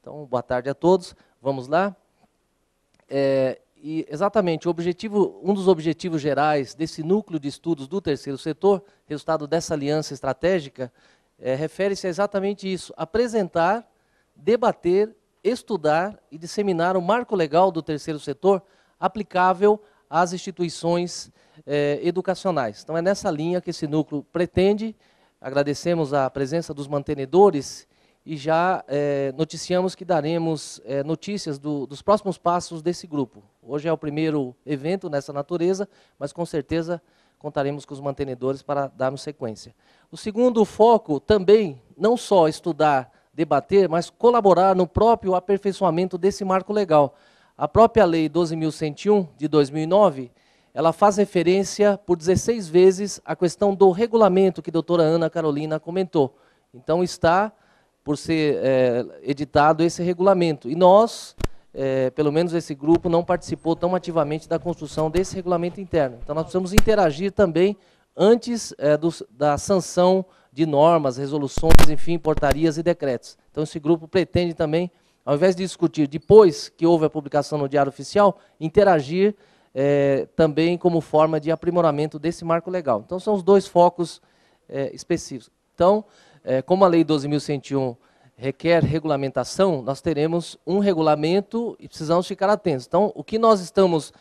Então, boa tarde a todos. Vamos lá? É, e exatamente, objetivo, um dos objetivos gerais desse núcleo de estudos do terceiro setor, resultado dessa aliança estratégica, é, refere-se a exatamente isso: apresentar, debater, estudar e disseminar o marco legal do terceiro setor aplicável às instituições é, educacionais. Então, é nessa linha que esse núcleo pretende. Agradecemos a presença dos mantenedores e já é, noticiamos que daremos é, notícias do, dos próximos passos desse grupo. Hoje é o primeiro evento nessa natureza, mas com certeza contaremos com os mantenedores para darmos sequência. O segundo foco também, não só estudar, debater, mas colaborar no próprio aperfeiçoamento desse marco legal. A própria Lei 12.101, de 2009, ela faz referência por 16 vezes à questão do regulamento que a doutora Ana Carolina comentou. Então está por ser é, editado esse regulamento. E nós, é, pelo menos esse grupo, não participou tão ativamente da construção desse regulamento interno. Então nós precisamos interagir também antes é, do, da sanção de normas, resoluções, enfim, portarias e decretos. Então esse grupo pretende também, ao invés de discutir depois que houve a publicação no Diário Oficial, interagir é, também como forma de aprimoramento desse marco legal. Então são os dois focos é, específicos. Então, é, como a Lei 12.101 requer regulamentação, nós teremos um regulamento e precisamos ficar atentos. Então, o que nós estamos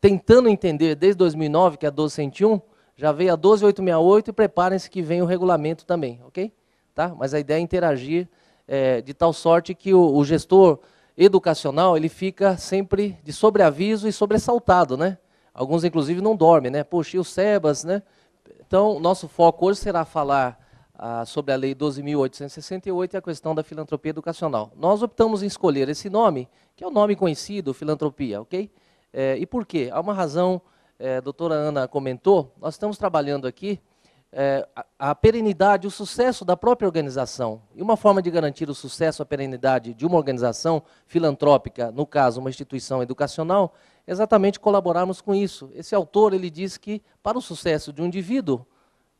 tentando entender desde 2009, que é a 1201, já veio a 12.868 e preparem-se que vem o regulamento também, ok? Tá? Mas a ideia é interagir é, de tal sorte que o, o gestor educacional ele fica sempre de sobreaviso e sobressaltado, né? Alguns, inclusive, não dormem, né? Poxa, e o Sebas, né? Então, nosso foco hoje será falar ah, sobre a Lei 12.868 e a questão da filantropia educacional. Nós optamos em escolher esse nome, que é o nome conhecido, filantropia, ok? É, e por quê? Há uma razão, é, eh, a doutora Ana comentou, nós estamos trabalhando aqui é, a, a perenidade, o sucesso da própria organização. E uma forma de garantir o sucesso, a perenidade de uma organização filantrópica, no caso, uma instituição educacional, é exatamente colaborarmos com isso. Esse autor, ele diz que, para o sucesso de um indivíduo,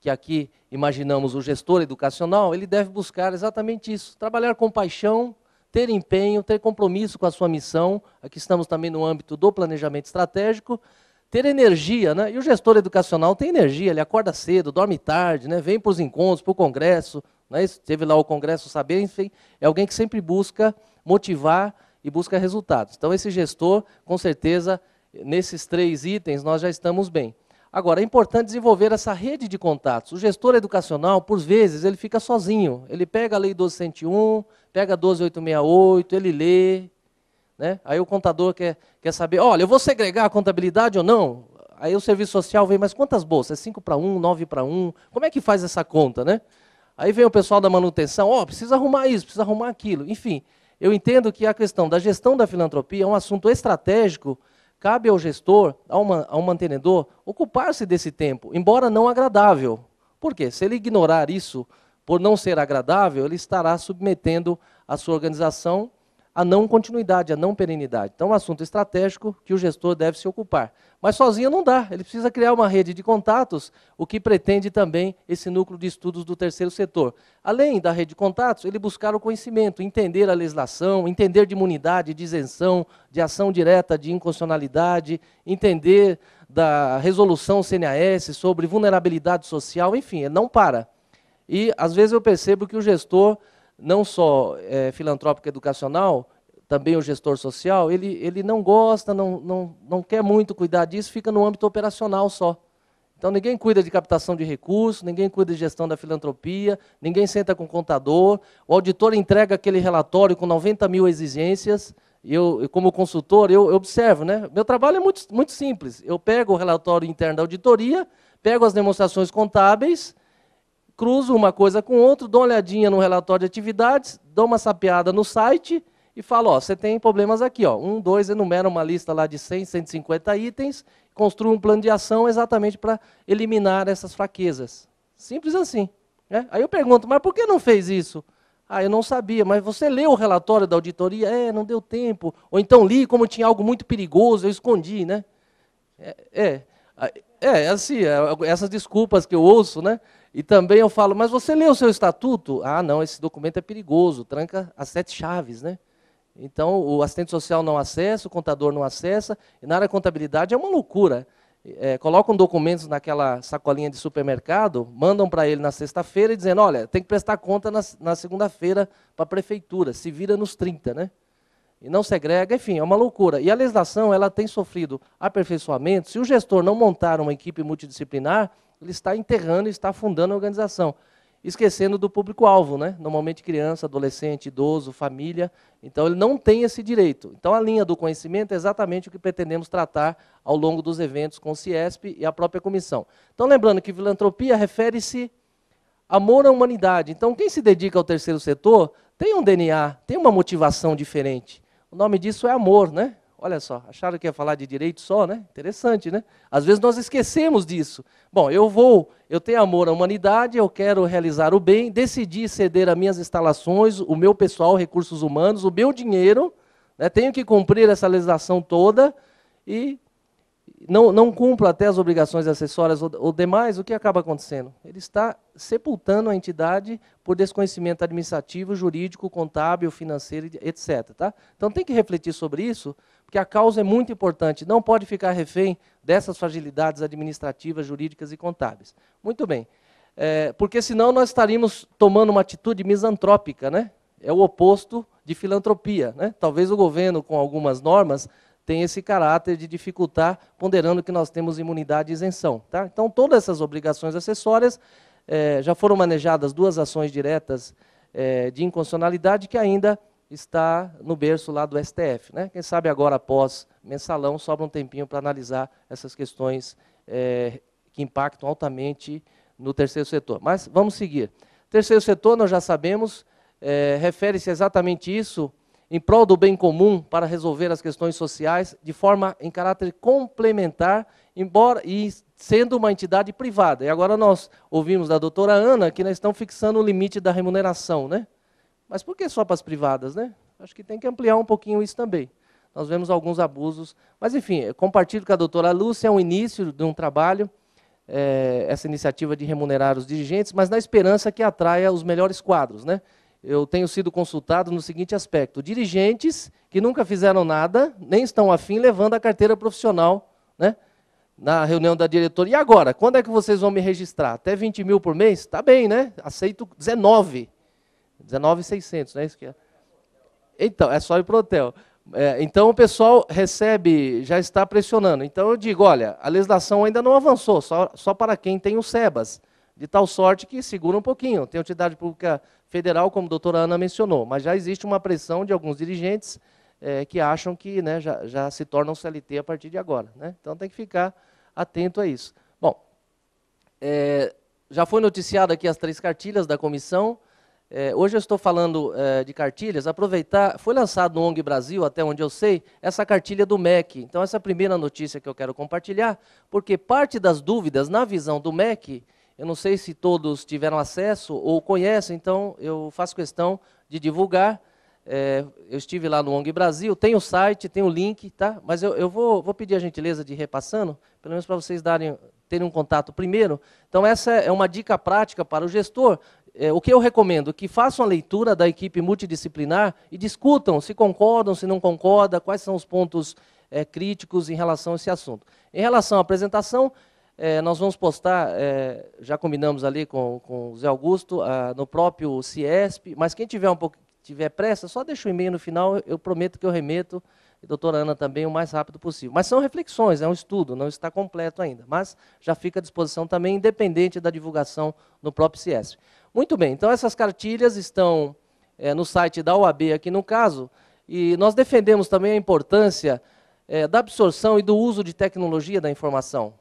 que aqui imaginamos o gestor educacional, ele deve buscar exatamente isso: trabalhar com paixão, ter empenho, ter compromisso com a sua missão. Aqui estamos também no âmbito do planejamento estratégico. Ter energia, né? E o gestor educacional tem energia, ele acorda cedo, dorme tarde, né? vem para os encontros, para o congresso, né? teve lá o congresso saber, enfim, é alguém que sempre busca motivar e busca resultados. Então, esse gestor, com certeza, nesses três itens, nós já estamos bem. Agora, é importante desenvolver essa rede de contatos. O gestor educacional, por vezes, ele fica sozinho. Ele pega a Lei 1201, pega a 12868, ele lê. Né? Aí o contador quer, quer saber, olha, eu vou segregar a contabilidade ou não? Aí o serviço social vem, mas quantas bolsas? 5 para 1, 9 para 1? Como é que faz essa conta, né? Aí vem o pessoal da manutenção, ó, oh, precisa arrumar isso, precisa arrumar aquilo. Enfim, eu entendo que a questão da gestão da filantropia é um assunto estratégico Cabe ao gestor, ao, man, ao mantenedor, ocupar-se desse tempo, embora não agradável. Por quê? Se ele ignorar isso, por não ser agradável, ele estará submetendo a sua organização a não continuidade, a não perenidade. Então, é um assunto estratégico que o gestor deve se ocupar. Mas sozinho não dá, ele precisa criar uma rede de contatos, o que pretende também esse núcleo de estudos do terceiro setor. Além da rede de contatos, ele buscar o conhecimento, entender a legislação, entender de imunidade, de isenção, de ação direta, de inconstitucionalidade, entender da resolução CNAS sobre vulnerabilidade social, enfim, ele não para. E às vezes eu percebo que o gestor não só é, filantrópico educacional, também o gestor social, ele, ele não gosta, não, não, não quer muito cuidar disso, fica no âmbito operacional só. Então ninguém cuida de captação de recursos, ninguém cuida de gestão da filantropia, ninguém senta com o contador, o auditor entrega aquele relatório com 90 mil exigências, e eu, como consultor, eu, eu observo, né? Meu trabalho é muito, muito simples. Eu pego o relatório interno da auditoria, pego as demonstrações contábeis cruzo uma coisa com outra, dou uma olhadinha no relatório de atividades, dou uma sapeada no site e falo, ó, você tem problemas aqui, ó, um, dois, enumera uma lista lá de 100, 150 itens, construa um plano de ação exatamente para eliminar essas fraquezas. Simples assim. Né? Aí eu pergunto, mas por que não fez isso? Ah, eu não sabia, mas você leu o relatório da auditoria? É, não deu tempo. Ou então li como tinha algo muito perigoso, eu escondi, né? É, é, é assim, é, essas desculpas que eu ouço, né? E também eu falo, mas você leu o seu estatuto? Ah, não, esse documento é perigoso, tranca as sete chaves, né? Então, o assistente social não acessa, o contador não acessa, e na área de contabilidade é uma loucura. É, colocam documentos naquela sacolinha de supermercado, mandam para ele na sexta-feira e dizendo, olha, tem que prestar conta na, na segunda-feira para a prefeitura, se vira nos 30, né? E não segrega, enfim, é uma loucura. E a legislação, ela tem sofrido aperfeiçoamento. Se o gestor não montar uma equipe multidisciplinar, ele está enterrando, está afundando a organização. Esquecendo do público-alvo, né? normalmente criança, adolescente, idoso, família. Então, ele não tem esse direito. Então, a linha do conhecimento é exatamente o que pretendemos tratar ao longo dos eventos com o CIESP e a própria comissão. Então, lembrando que filantropia refere-se amor à humanidade. Então, quem se dedica ao terceiro setor tem um DNA, tem uma motivação diferente. O nome disso é amor, né? Olha só, acharam que ia falar de direito só, né? Interessante, né? Às vezes nós esquecemos disso. Bom, eu vou, eu tenho amor à humanidade, eu quero realizar o bem, decidi ceder as minhas instalações, o meu pessoal, recursos humanos, o meu dinheiro, né? tenho que cumprir essa legislação toda e não, não cumpro até as obrigações acessórias ou, ou demais, o que acaba acontecendo? Ele está sepultando a entidade por desconhecimento administrativo, jurídico, contábil, financeiro, etc. Tá? Então tem que refletir sobre isso, porque a causa é muito importante, não pode ficar refém dessas fragilidades administrativas, jurídicas e contábeis. Muito bem, é, porque senão nós estaríamos tomando uma atitude misantrópica, né? é o oposto de filantropia. Né? Talvez o governo, com algumas normas, tenha esse caráter de dificultar, ponderando que nós temos imunidade e isenção. Tá? Então, todas essas obrigações acessórias, é, já foram manejadas duas ações diretas é, de inconstitucionalidade que ainda está no berço lá do STF. Né? Quem sabe agora, após mensalão, sobra um tempinho para analisar essas questões é, que impactam altamente no terceiro setor. Mas vamos seguir. Terceiro setor, nós já sabemos, é, refere-se exatamente isso, em prol do bem comum para resolver as questões sociais, de forma em caráter complementar, embora e sendo uma entidade privada. E agora nós ouvimos da doutora Ana que nós estamos fixando o limite da remuneração, né? Mas por que só para as privadas, né? Acho que tem que ampliar um pouquinho isso também. Nós vemos alguns abusos. Mas, enfim, compartilho com a doutora Lúcia, é um início de um trabalho, é, essa iniciativa de remunerar os dirigentes, mas na esperança que atraia os melhores quadros. Né? Eu tenho sido consultado no seguinte aspecto: dirigentes que nunca fizeram nada, nem estão afim, levando a carteira profissional né? na reunião da diretoria. E agora? Quando é que vocês vão me registrar? Até 20 mil por mês? Tá bem, né? Aceito 19. 19,600, não é isso que é? Então, é só ir para o hotel. É, então, o pessoal recebe, já está pressionando. Então, eu digo, olha, a legislação ainda não avançou, só, só para quem tem o SEBAS, de tal sorte que segura um pouquinho. Tem a entidade pública federal, como a doutora Ana mencionou, mas já existe uma pressão de alguns dirigentes é, que acham que né, já, já, se tornam CLT a partir de agora. Né? Então, tem que ficar atento a isso. Bom, é, já foi noticiado aqui as três cartilhas da comissão, é, hoje eu estou falando é, de cartilhas, aproveitar, foi lançado no ONG Brasil, até onde eu sei, essa cartilha do MEC. Então, essa é a primeira notícia que eu quero compartilhar, porque parte das dúvidas na visão do MEC, eu não sei se todos tiveram acesso ou conhecem, então eu faço questão de divulgar. É, eu estive lá no ONG Brasil, tem o site, tem o link, tá? mas eu, eu vou, vou pedir a gentileza de ir repassando, pelo menos para vocês darem, terem um contato primeiro. Então, essa é uma dica prática para o gestor, é, o que eu recomendo? Que façam a leitura da equipe multidisciplinar e discutam se concordam, se não concordam, quais são os pontos é, críticos em relação a esse assunto. Em relação à apresentação, é, nós vamos postar, é, já combinamos ali com, com o Zé Augusto, a, no próprio CIESP, mas quem tiver, um pouco, tiver pressa, só deixa o e-mail no final, eu prometo que eu remeto, e a doutora Ana também, o mais rápido possível. Mas são reflexões, é um estudo, não está completo ainda, mas já fica à disposição também, independente da divulgação no próprio CIESP. Muito bem, então essas cartilhas estão é, no site da UAB aqui no caso, e nós defendemos também a importância é, da absorção e do uso de tecnologia da informação.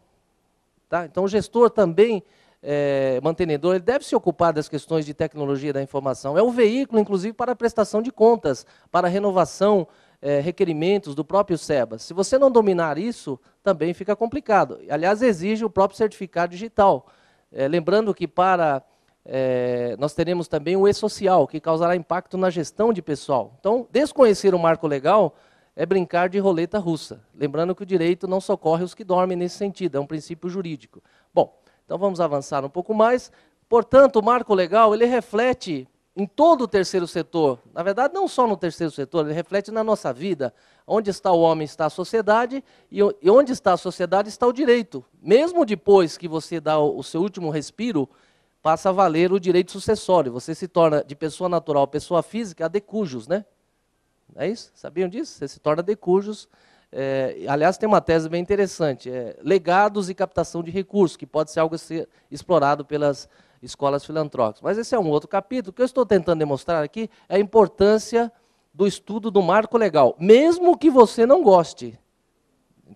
Tá? Então o gestor também, é, mantenedor, ele deve se ocupar das questões de tecnologia da informação. É o um veículo, inclusive, para a prestação de contas, para a renovação, é, requerimentos do próprio SEBAS. Se você não dominar isso, também fica complicado. Aliás, exige o próprio certificado digital. lembrando que para é, nós teremos também o e-social, que causará impacto na gestão de pessoal. Então, desconhecer o marco legal é brincar de roleta russa. Lembrando que o direito não socorre os que dormem nesse sentido, é um princípio jurídico. Bom, então vamos avançar um pouco mais. Portanto, o marco legal, ele reflete em todo o terceiro setor, na verdade, não só no terceiro setor, ele reflete na nossa vida. Onde está o homem, está a sociedade, e onde está a sociedade, está o direito. Mesmo depois que você dá o seu último respiro, faça valer o direito sucessório. Você se torna de pessoa natural a pessoa física a decujos, né? Não é isso? Sabiam disso? Você se torna decujos. É, aliás, tem uma tese bem interessante: é, legados e captação de recursos, que pode ser algo a ser explorado pelas escolas filantrópicas. Mas esse é um outro capítulo. O que eu estou tentando demonstrar aqui é a importância do estudo do marco legal, mesmo que você não goste.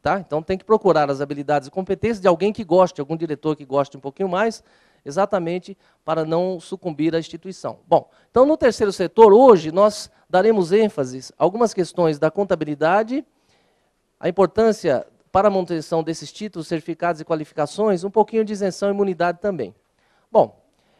Tá? Então tem que procurar as habilidades e competências de alguém que goste, algum diretor que goste um pouquinho mais, exatamente para não sucumbir à instituição. Bom, então no terceiro setor, hoje, nós daremos ênfase a algumas questões da contabilidade, a importância para a manutenção desses títulos, certificados e qualificações, um pouquinho de isenção e imunidade também. Bom,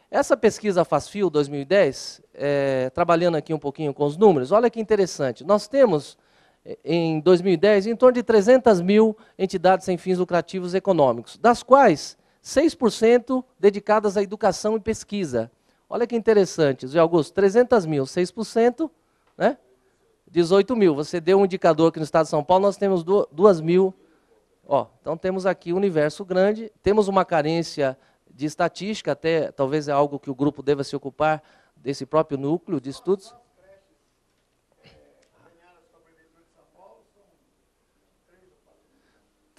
essa pesquisa FASFIL 2010, é, trabalhando aqui um pouquinho com os números, olha que interessante. Nós temos, é, em 2010, em torno de 300 mil entidades sem fins lucrativos econômicos, das quais 6% dedicadas à educação e pesquisa. Olha que interessante, Zé Augusto, 300 mil, 6%, né? 18 mil. Você deu um indicador que no estado de São Paulo nós temos 2 mil. Ó, então temos aqui um universo grande, temos uma carência de estatística, até talvez é algo que o grupo deva se ocupar desse próprio núcleo de estudos.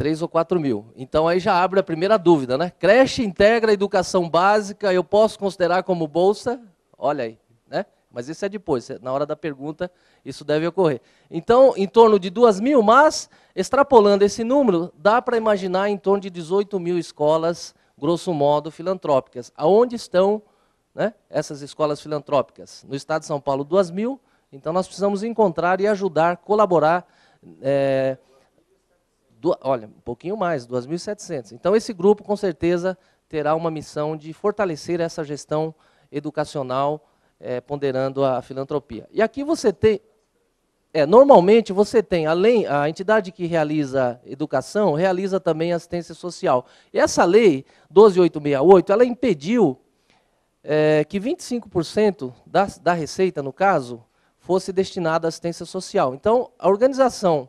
3 ou 4 mil. Então aí já abre a primeira dúvida, né? Creche integra educação básica, eu posso considerar como bolsa? Olha aí, né? Mas isso é depois, é na hora da pergunta, isso deve ocorrer. Então, em torno de 2 mil, mas extrapolando esse número, dá para imaginar em torno de 18 mil escolas, grosso modo, filantrópicas. Aonde estão né, essas escolas filantrópicas? No estado de São Paulo, 2 mil. Então, nós precisamos encontrar e ajudar, colaborar. É, olha, um pouquinho mais, 2.700. Então, esse grupo, com certeza, terá uma missão de fortalecer essa gestão educacional, é, ponderando a filantropia. E aqui você tem, é, normalmente você tem, além, a entidade que realiza educação, realiza também assistência social. E essa lei, 12.868, ela impediu é, que 25% da, da receita, no caso, fosse destinada à assistência social. Então, a organização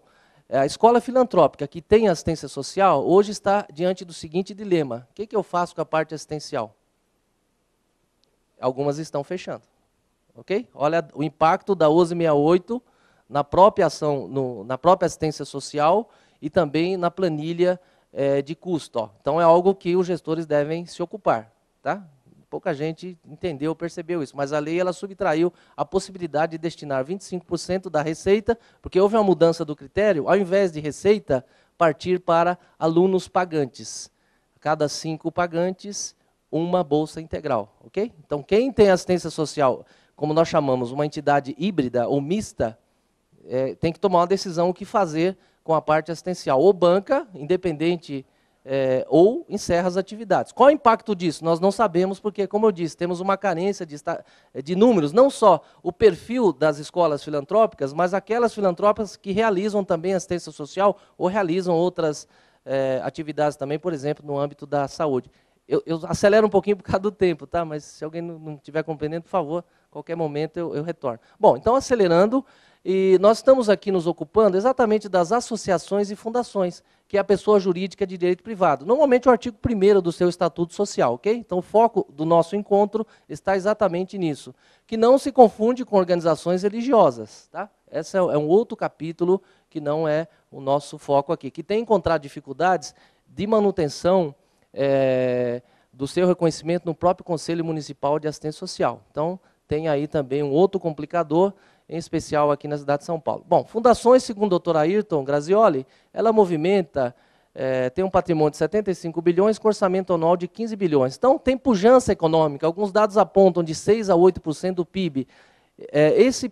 a escola filantrópica que tem assistência social hoje está diante do seguinte dilema: o que, que eu faço com a parte assistencial? Algumas estão fechando. Ok? Olha o impacto da 1168 na própria ação, no, na própria assistência social e também na planilha é, de custo. Ó. Então é algo que os gestores devem se ocupar. Tá? Pouca gente entendeu, percebeu isso, mas a lei ela subtraiu a possibilidade de destinar 25% da receita, porque houve uma mudança do critério, ao invés de receita, partir para alunos pagantes. Cada cinco pagantes, uma bolsa integral, ok? Então, quem tem assistência social, como nós chamamos, uma entidade híbrida ou mista, é, tem que tomar uma decisão o que fazer com a parte assistencial. Ou banca, independente é, ou encerra as atividades. Qual é o impacto disso? Nós não sabemos, porque, como eu disse, temos uma carência de, de números, não só o perfil das escolas filantrópicas, mas aquelas filantrópicas que realizam também assistência social ou realizam outras é, atividades também, por exemplo, no âmbito da saúde. Eu, eu, acelero um pouquinho por causa do tempo, tá? Mas se alguém não estiver compreendendo, por favor, qualquer momento eu, eu retorno. Bom, então acelerando, e nós estamos aqui nos ocupando exatamente das associações e fundações, que é a pessoa jurídica de direito privado. Normalmente o artigo 1 do seu Estatuto Social, ok? Então o foco do nosso encontro está exatamente nisso. Que não se confunde com organizações religiosas, tá? Esse é, é um outro capítulo que não é o nosso foco aqui, que tem encontrado dificuldades de manutenção é, do seu reconhecimento no próprio Conselho Municipal de Assistência Social. Então, tem aí também um outro complicador em especial aqui na cidade de São Paulo. Bom, fundações, segundo o doutor Ayrton Grazioli, ela movimenta, é, tem um patrimônio de 75 bilhões, com orçamento anual de 15 bilhões. Então, tem pujança econômica. Alguns dados apontam de 6% a 8% do PIB. É, eh, esse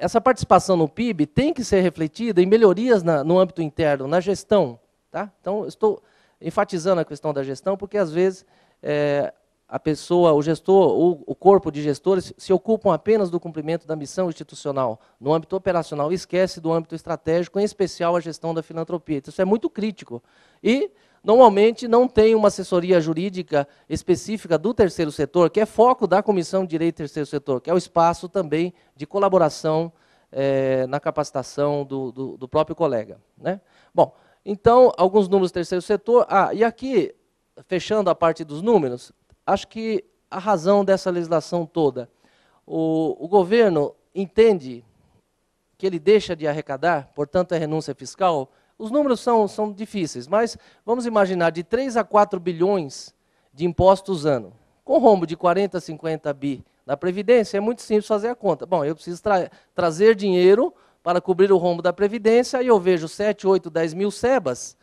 essa participação no PIB tem que ser refletida em melhorias na, no âmbito interno, na gestão. Tá? Então, estou enfatizando a questão da gestão, porque às vezes é, a pessoa, o gestor o corpo de gestores se ocupam apenas do cumprimento da missão institucional no âmbito operacional, esquece do âmbito estratégico, em especial a gestão da filantropia. Isso é muito crítico. E normalmente não tem uma assessoria jurídica específica do terceiro setor, que é foco da Comissão de Direito do Terceiro Setor, que é o espaço também de colaboração é, na capacitação do, do, do próprio colega. Né? Bom, então, alguns números do terceiro setor. Ah, e aqui fechando a parte dos números, Acho que a razão dessa legislação toda, o, o governo entende que ele deixa de arrecadar, portanto é renúncia fiscal. Os números são, são difíceis, mas vamos imaginar de 3 a 4 bilhões de impostos ano. Com rombo de 40 a 50 bi na Previdência, é muito simples fazer a conta. Bom, eu preciso tra trazer dinheiro para cobrir o rombo da Previdência, e eu vejo 7, 8, 10 mil SEBAs,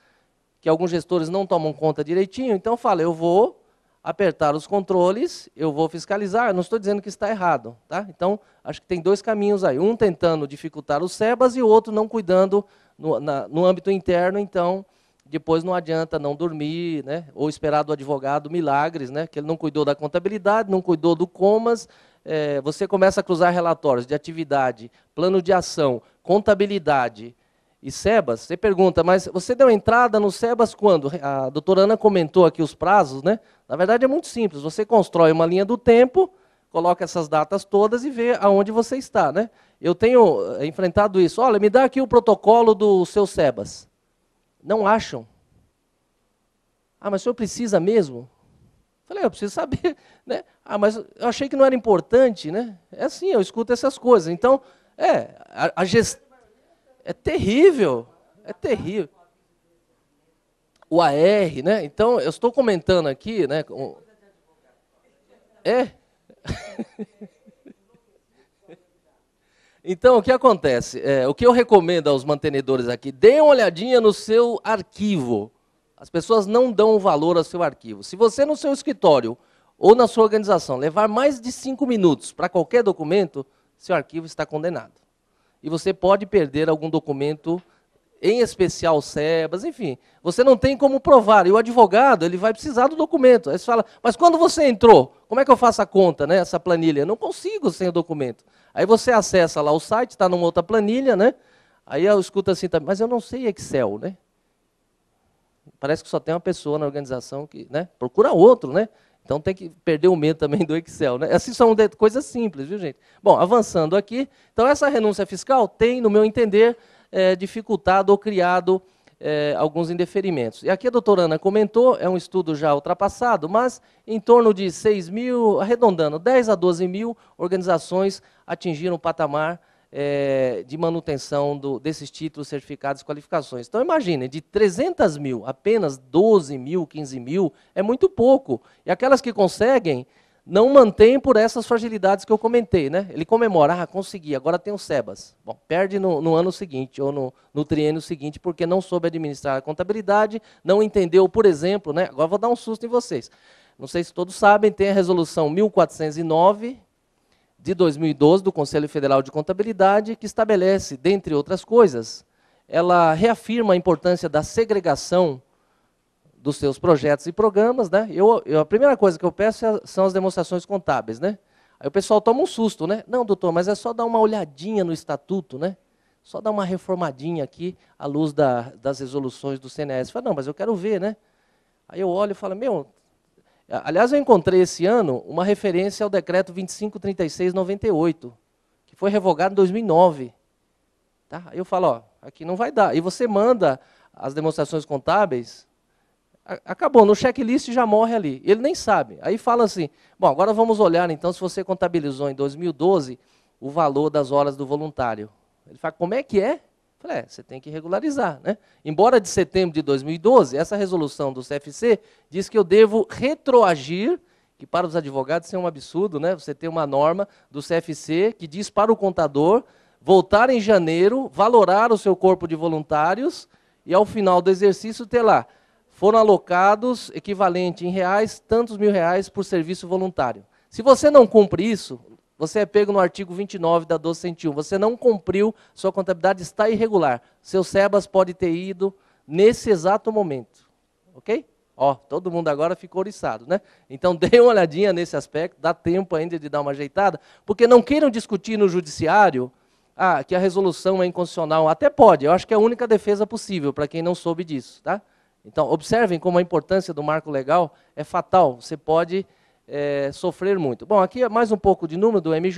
que alguns gestores não tomam conta direitinho, então fala, eu vou apertar os controles, eu vou fiscalizar. Eu não estou dizendo que está errado. Tá? Então, acho que tem dois caminhos aí. Um tentando dificultar os SEBAs e o outro não cuidando no, na, no âmbito interno. Então, depois não adianta não dormir, né? ou esperar do advogado milagres, né? que ele não cuidou da contabilidade, não cuidou do comas. É, você começa a cruzar relatórios de atividade, plano de ação, contabilidade, e SEBAS. Você pergunta, mas você deu entrada no SEBAS quando? A doutora Ana comentou aqui os prazos, né? Na verdade é muito simples, você constrói uma linha do tempo, coloca essas datas todas e vê aonde você está, né? Eu tenho eh, enfrentado isso. Olha, me dá aqui o protocolo do seu SEBAS. Não acham. Ah, mas o senhor precisa mesmo? Falei, eu preciso saber, né? Ah, mas eu achei que não era importante, né? É assim, eu escuto essas coisas. Então, é, a, a gestão é terrível. É terrível. O AR, né? Então, eu estou comentando aqui, né? É? Então, o que acontece? É, o que eu recomendo aos mantenedores aqui, deem uma olhadinha no seu arquivo. As pessoas não dão valor ao seu arquivo. Se você, no seu escritório ou na sua organização, levar mais de cinco minutos para qualquer documento, seu arquivo está condenado e você pode perder algum documento, em especial SEBAS, enfim. Você não tem como provar. E o advogado, ele vai precisar do documento. Aí você fala, mas quando você entrou, como é que eu faço a conta, né, essa planilha? Não consigo sem o documento. Aí você acessa lá o site, está numa outra planilha, né? Aí eu escuto assim mas eu não sei Excel, né? Parece que só tem uma pessoa na organização que, né? Procura outro, né? Então tem que perder o medo também do Excel. Né? Essas assim, são coisas simples, viu, gente? Bom, avançando aqui. Então, essa renúncia fiscal tem, no meu entender, é, dificultado ou criado é, alguns indeferimentos. E aqui a doutora Ana comentou, é um estudo já ultrapassado, mas em torno de 6 mil, arredondando, 10 a 12 mil organizações atingiram o patamar é, de manutenção do, desses títulos, certificados e qualificações. Então, imagine, de 300 mil, apenas 12 mil, 15 mil, é muito pouco. E aquelas que conseguem, não mantêm por essas fragilidades que eu comentei. Né? Ele comemora, ah, consegui, agora tem o SEBAS. Bom, perde no, no ano seguinte ou no, no, triênio seguinte porque não soube administrar a contabilidade, não entendeu, por exemplo, né? agora vou dar um susto em vocês. Não sei se todos sabem, tem a resolução 1409 de 2012 do Conselho Federal de Contabilidade, que estabelece, dentre outras coisas, ela reafirma a importância da segregação dos seus projetos e programas, né? Eu, eu a primeira coisa que eu peço é, são as demonstrações contábeis, né? Aí o pessoal toma um susto, né? Não, doutor, mas é só dar uma olhadinha no estatuto, né? Só dar uma reformadinha aqui à luz da, das resoluções do CNS. Fala, não, mas eu quero ver, né? Aí eu olho e falo, meu, Aliás, eu encontrei esse ano uma referência ao decreto 253698, que foi revogado em 2009. Tá? Eu falo, ó, aqui não vai dar. E você manda as demonstrações contábeis, acabou, no checklist já morre ali. Ele nem sabe. Aí fala assim: bom, agora vamos olhar então se você contabilizou em 2012 o valor das horas do voluntário. Ele fala: como é que é? Falei, é, você tem que regularizar. Né? Embora de setembro de 2012, essa resolução do CFC diz que eu devo retroagir, que para os advogados isso é um absurdo, né? você tem uma norma do CFC que diz para o contador voltar em janeiro, valorar o seu corpo de voluntários e ao final do exercício ter lá, foram alocados equivalente em reais, tantos mil reais por serviço voluntário. Se você não cumpre isso, você é pego no artigo 29 da 1201. Você não cumpriu, sua contabilidade está irregular. Seu SEBAS pode ter ido nesse exato momento. Ok? Ó, todo mundo agora ficou oriçado, né? Então dê uma olhadinha nesse aspecto, dá tempo ainda de dar uma ajeitada, porque não queiram discutir no judiciário ah, que a resolução é inconstitucional. Até pode, eu acho que é a única defesa possível para quem não soube disso, tá? Então, observem como a importância do marco legal é fatal. Você pode é, sofrer muito. Bom, aqui é mais um pouco de número do MJ.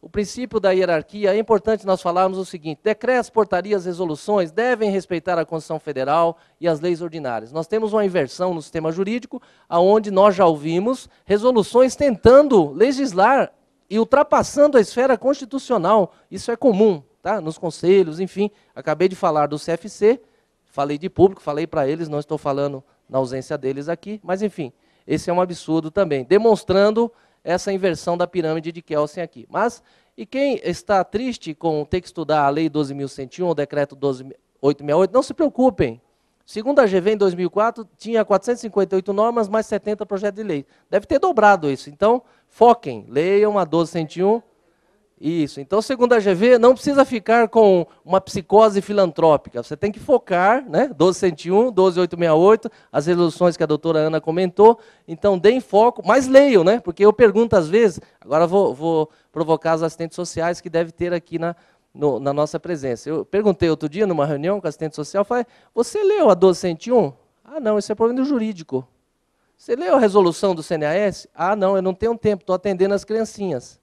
O princípio da hierarquia, é importante nós falarmos o seguinte: decretos, portarias, resoluções devem respeitar a Constituição Federal e as leis ordinárias. Nós temos uma inversão no sistema jurídico, aonde nós já ouvimos resoluções tentando legislar e ultrapassando a esfera constitucional. Isso é comum, tá? Nos conselhos, enfim. Acabei de falar do CFC, falei de público, falei para eles, não estou falando na ausência deles aqui, mas enfim. Esse é um absurdo também, demonstrando essa inversão da pirâmide de Kelsen aqui. Mas, e quem está triste com ter que estudar a Lei 12.101, o Decreto 12.868, não se preocupem. Segundo a GV, em 2004, tinha 458 normas, mais 70 projetos de lei. Deve ter dobrado isso. Então, foquem, leiam a 12.101, isso. Então, segundo a GV, não precisa ficar com uma psicose filantrópica. Você tem que focar, né? 1201, 12868, as resoluções que a doutora Ana comentou. Então, deem foco, mas leiam, né? Porque eu pergunto às vezes, agora vou, vou provocar as assistentes sociais que deve ter aqui na, no, na nossa presença. Eu perguntei outro dia, numa reunião com a assistente social, falei, você leu a 1201? Ah, não, isso é problema jurídico. Você leu a resolução do CNAS? Ah, não, eu não tenho tempo, estou atendendo as criancinhas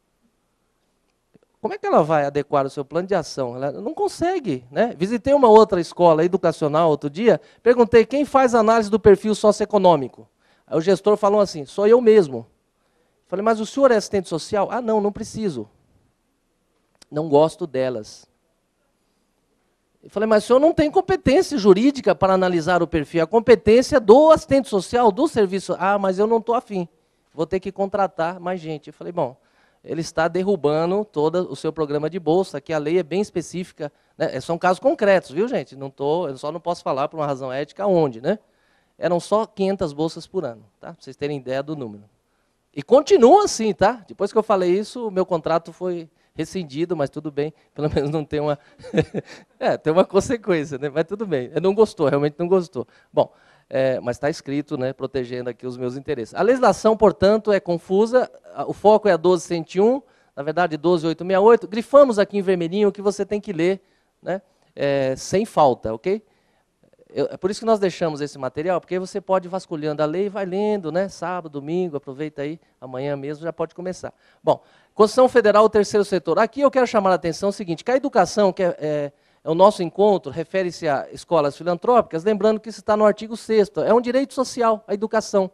como é que ela vai adequar o seu plano de ação? Ela não consegue. Né? Visitei uma outra escola educacional outro dia, perguntei quem faz análise do perfil socioeconômico. Aí o gestor falou assim: sou eu mesmo. Falei, mas o senhor é assistente social? Ah, não, não preciso. Não gosto delas. Eu falei, mas o senhor não tem competência jurídica para analisar o perfil. A competência do assistente social, do serviço. Ah, mas eu não estou afim. Vou ter que contratar mais gente. Eu falei, bom, ele está derrubando todo o seu programa de bolsa, que a lei é bem específica. Né? É, são casos concretos, viu, gente? Não tô, eu só não posso falar por uma razão ética onde, né? Eram só 500 bolsas por ano, tá? vocês terem ideia do número. E continua assim, tá? Depois que eu falei isso, o meu contrato foi rescindido, mas tudo bem, pelo menos não tem uma... é, tem uma consequência, né? Mas tudo bem. Eu não gostou, realmente não gostou. Bom, é, mas está escrito, né, protegendo aqui os meus interesses. A legislação, portanto, é confusa, o foco é a 1201, na verdade 12868, grifamos aqui em vermelhinho o que você tem que ler, né, é, sem falta, ok? Eu, é por isso que nós deixamos esse material, porque você pode ir vasculhando a lei e vai lendo, né? Sábado, domingo, aproveita aí, amanhã mesmo já pode começar. Bom, Constituição Federal, o terceiro setor. Aqui eu quero chamar a atenção o seguinte, que a educação, que é, é o nosso encontro refere-se a escolas filantrópicas, lembrando que isso está no artigo 6 é um direito social, a educação.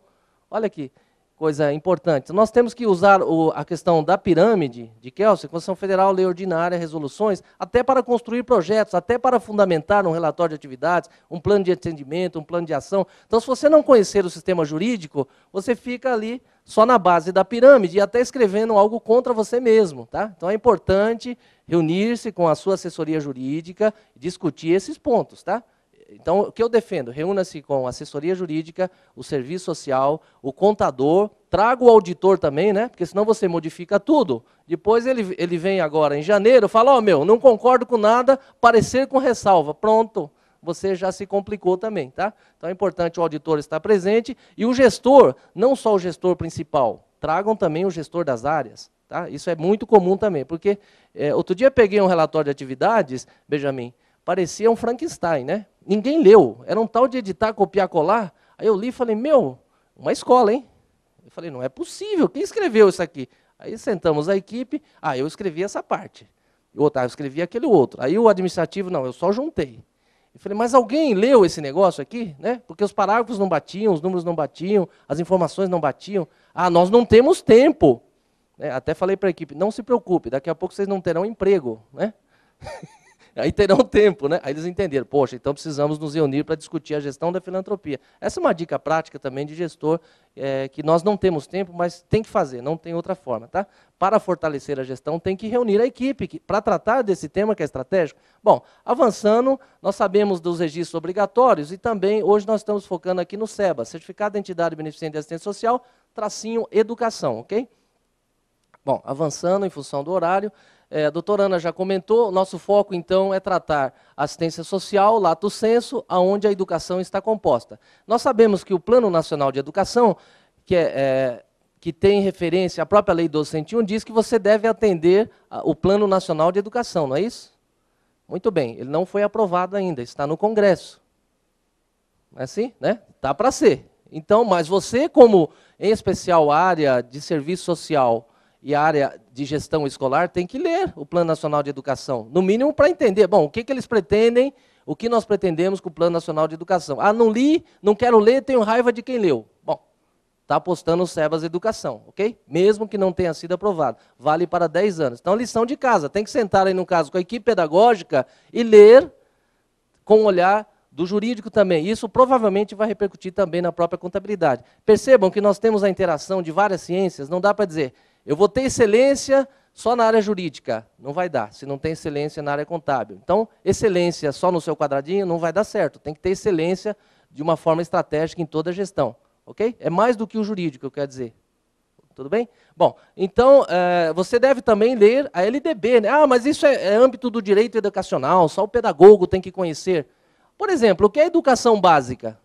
Olha aqui, coisa importante. Nós temos que usar o, a questão da pirâmide de Kelsey, Constituição Federal, Lei Ordinária, Resoluções, até para construir projetos, até para fundamentar um relatório de atividades, um plano de atendimento, um plano de ação. Então, se você não conhecer o sistema jurídico, você fica ali só na base da pirâmide e até escrevendo algo contra você mesmo. Tá? Então, é importante reunir-se com a sua assessoria jurídica e discutir esses pontos. Tá? Então, o que eu defendo? Reúna-se com a assessoria jurídica, o serviço social, o contador, traga o auditor também, né? Porque senão você modifica tudo. Depois ele, ele vem agora em janeiro, fala: Ó, oh, meu, não concordo com nada, parecer com ressalva. Pronto, você já se complicou também, tá? Então é importante o auditor estar presente e o gestor, não só o gestor principal, tragam também o gestor das áreas. Tá? Isso é muito comum também, porque é, outro dia peguei um relatório de atividades, Benjamin, parecia um Frankenstein, né? Ninguém leu. Era um tal de editar, copiar, colar. Aí eu li e falei, meu, uma escola, hein? Eu falei, não é possível, quem escreveu isso aqui? Aí sentamos a equipe, ah, eu escrevi essa parte. O outro, ah, eu escrevi aquele outro. Aí o administrativo, não, eu só juntei. Eu falei, mas alguém leu esse negócio aqui? Né? Porque os parágrafos não batiam, os números não batiam, as informações não batiam. Ah, nós não temos tempo. Né? Até falei para a equipe, não se preocupe, daqui a pouco vocês não terão emprego. Né? Aí terão tempo, né? Aí eles entenderam, poxa, então precisamos nos reunir para discutir a gestão da filantropia. Essa é uma dica prática também de gestor, é, que nós não temos tempo, mas tem que fazer, não tem outra forma, tá? Para fortalecer a gestão, tem que reunir a equipe para tratar desse tema que é estratégico. Bom, avançando, nós sabemos dos registros obrigatórios e também hoje nós estamos focando aqui no SEBA, Certificado de Entidade Beneficente de Assistência Social, tracinho Educação, ok? Bom, avançando em função do horário, é, a doutora Ana já comentou, nosso foco então é tratar assistência social, lato senso, aonde a educação está composta. Nós sabemos que o Plano Nacional de Educação, que, é, é, que tem referência, a própria Lei 1201 diz que você deve atender o Plano Nacional de Educação, não é isso? Muito bem, ele não foi aprovado ainda, está no Congresso. Não é assim? Né? Tá para ser. Então, mas você, como em especial área de serviço social, e a área de gestão escolar tem que ler o Plano Nacional de Educação, no mínimo para entender, bom, o que, que eles pretendem, o que nós pretendemos com o Plano Nacional de Educação. Ah, não li, não quero ler, tenho raiva de quem leu. Bom, está apostando o SEBAS Educação, ok? Mesmo que não tenha sido aprovado. Vale para 10 anos. Então, lição de casa. Tem que sentar aí, no caso, com a equipe pedagógica e ler com o olhar do jurídico também. Isso provavelmente vai repercutir também na própria contabilidade. Percebam que nós temos a interação de várias ciências, não dá para dizer eu vou ter excelência só na área jurídica. Não vai dar, se não tem excelência na área contábil. Então, excelência só no seu quadradinho não vai dar certo. Tem que ter excelência de uma forma estratégica em toda a gestão. Ok? É mais do que o jurídico, eu quero dizer. Tudo bem? Bom, então é, você deve também ler a LDB. Né? Ah, mas isso é, é âmbito do direito educacional, só o pedagogo tem que conhecer. Por exemplo, o que é educação básica?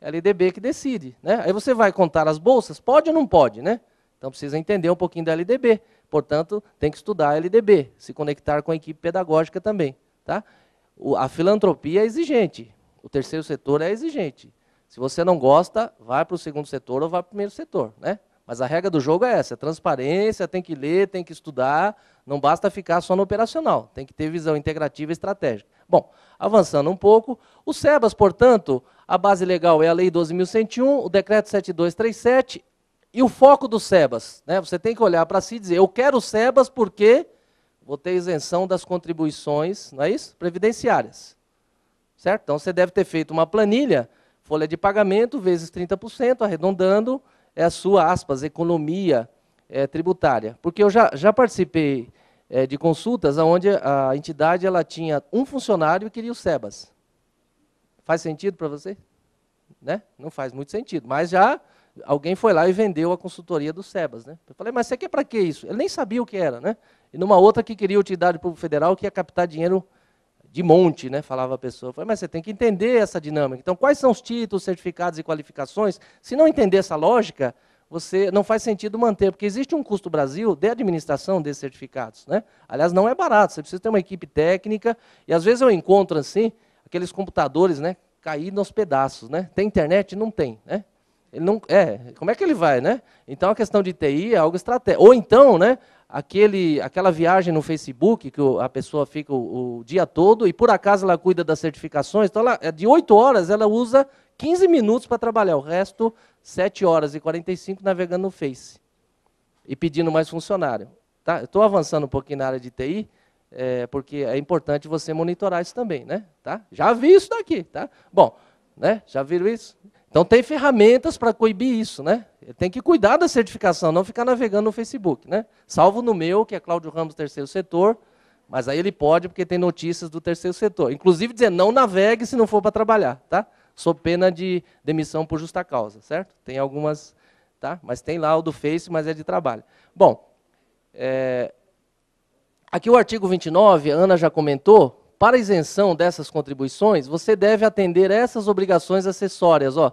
É a LDB que decide. Né? Aí você vai contar as bolsas, pode ou não pode, né? Então precisa entender um pouquinho da LDB. Portanto, tem que estudar a LDB, se conectar com a equipe pedagógica também. Tá? O, a filantropia é exigente, o terceiro setor é exigente. Se você não gosta, vai para o segundo setor ou vai para o primeiro setor. Né? Mas a regra do jogo é essa: é transparência, tem que ler, tem que estudar, não basta ficar só no operacional, tem que ter visão integrativa e estratégica. Bom, avançando um pouco, o SEBAS, portanto, a base legal é a Lei 12.101, o Decreto 7237 e o foco do SEBAS, né? Você tem que olhar para si e dizer, eu quero o SEBAS porque vou ter isenção das contribuições, não é isso? Previdenciárias. Certo? Então você deve ter feito uma planilha, folha de pagamento vezes 30%, arredondando, é a sua, aspas, economia é, tributária. Porque eu já, já participei é, de consultas onde a entidade ela tinha um funcionário e queria o SEBAS. Faz sentido para você? Né? Não faz muito sentido, mas já alguém foi lá e vendeu a consultoria do Sebas, né? Eu falei, mas isso aqui é para que isso? Ele nem sabia o que era, né? E numa outra que queria utilidade público federal, que ia captar dinheiro de monte, né? Falava a pessoa. Eu falei, mas você tem que entender essa dinâmica. Então, quais são os títulos, certificados e qualificações? Se não entender essa lógica, você não faz sentido manter, porque existe um custo Brasil de administração desses certificados, né? Aliás, não é barato. Você precisa ter uma equipe técnica e às vezes eu encontro assim aqueles computadores, né? caindo nos pedaços, né? Tem internet? Não tem, né? Ele não, é, como é que ele vai, né? Então a questão de TI é algo estratégico. Ou então, né, aquele, aquela viagem no Facebook que a pessoa fica o, o, dia todo e por acaso ela cuida das certificações, então ela, é de 8 horas ela usa 15 minutos para trabalhar, o resto 7 horas e 45 navegando no Face e pedindo mais funcionário. Tá? Estou avançando um pouquinho na área de TI, é, porque é importante você monitorar isso também, né? Tá? Já vi isso daqui, tá? Bom, né? Já viram isso? Então tem ferramentas para coibir isso, né? Tem que cuidar da certificação, não ficar navegando no Facebook, né? Salvo no meu, que é Cláudio Ramos Terceiro Setor, mas aí ele pode porque tem notícias do terceiro setor. Inclusive dizer não navegue se não for para trabalhar, tá? Sou pena de demissão por justa causa, certo? Tem algumas, tá? Mas tem lá o do Face, mas é de trabalho. Bom, é... aqui o artigo 29, a Ana já comentou, para isenção dessas contribuições, você deve atender essas obrigações acessórias, ó.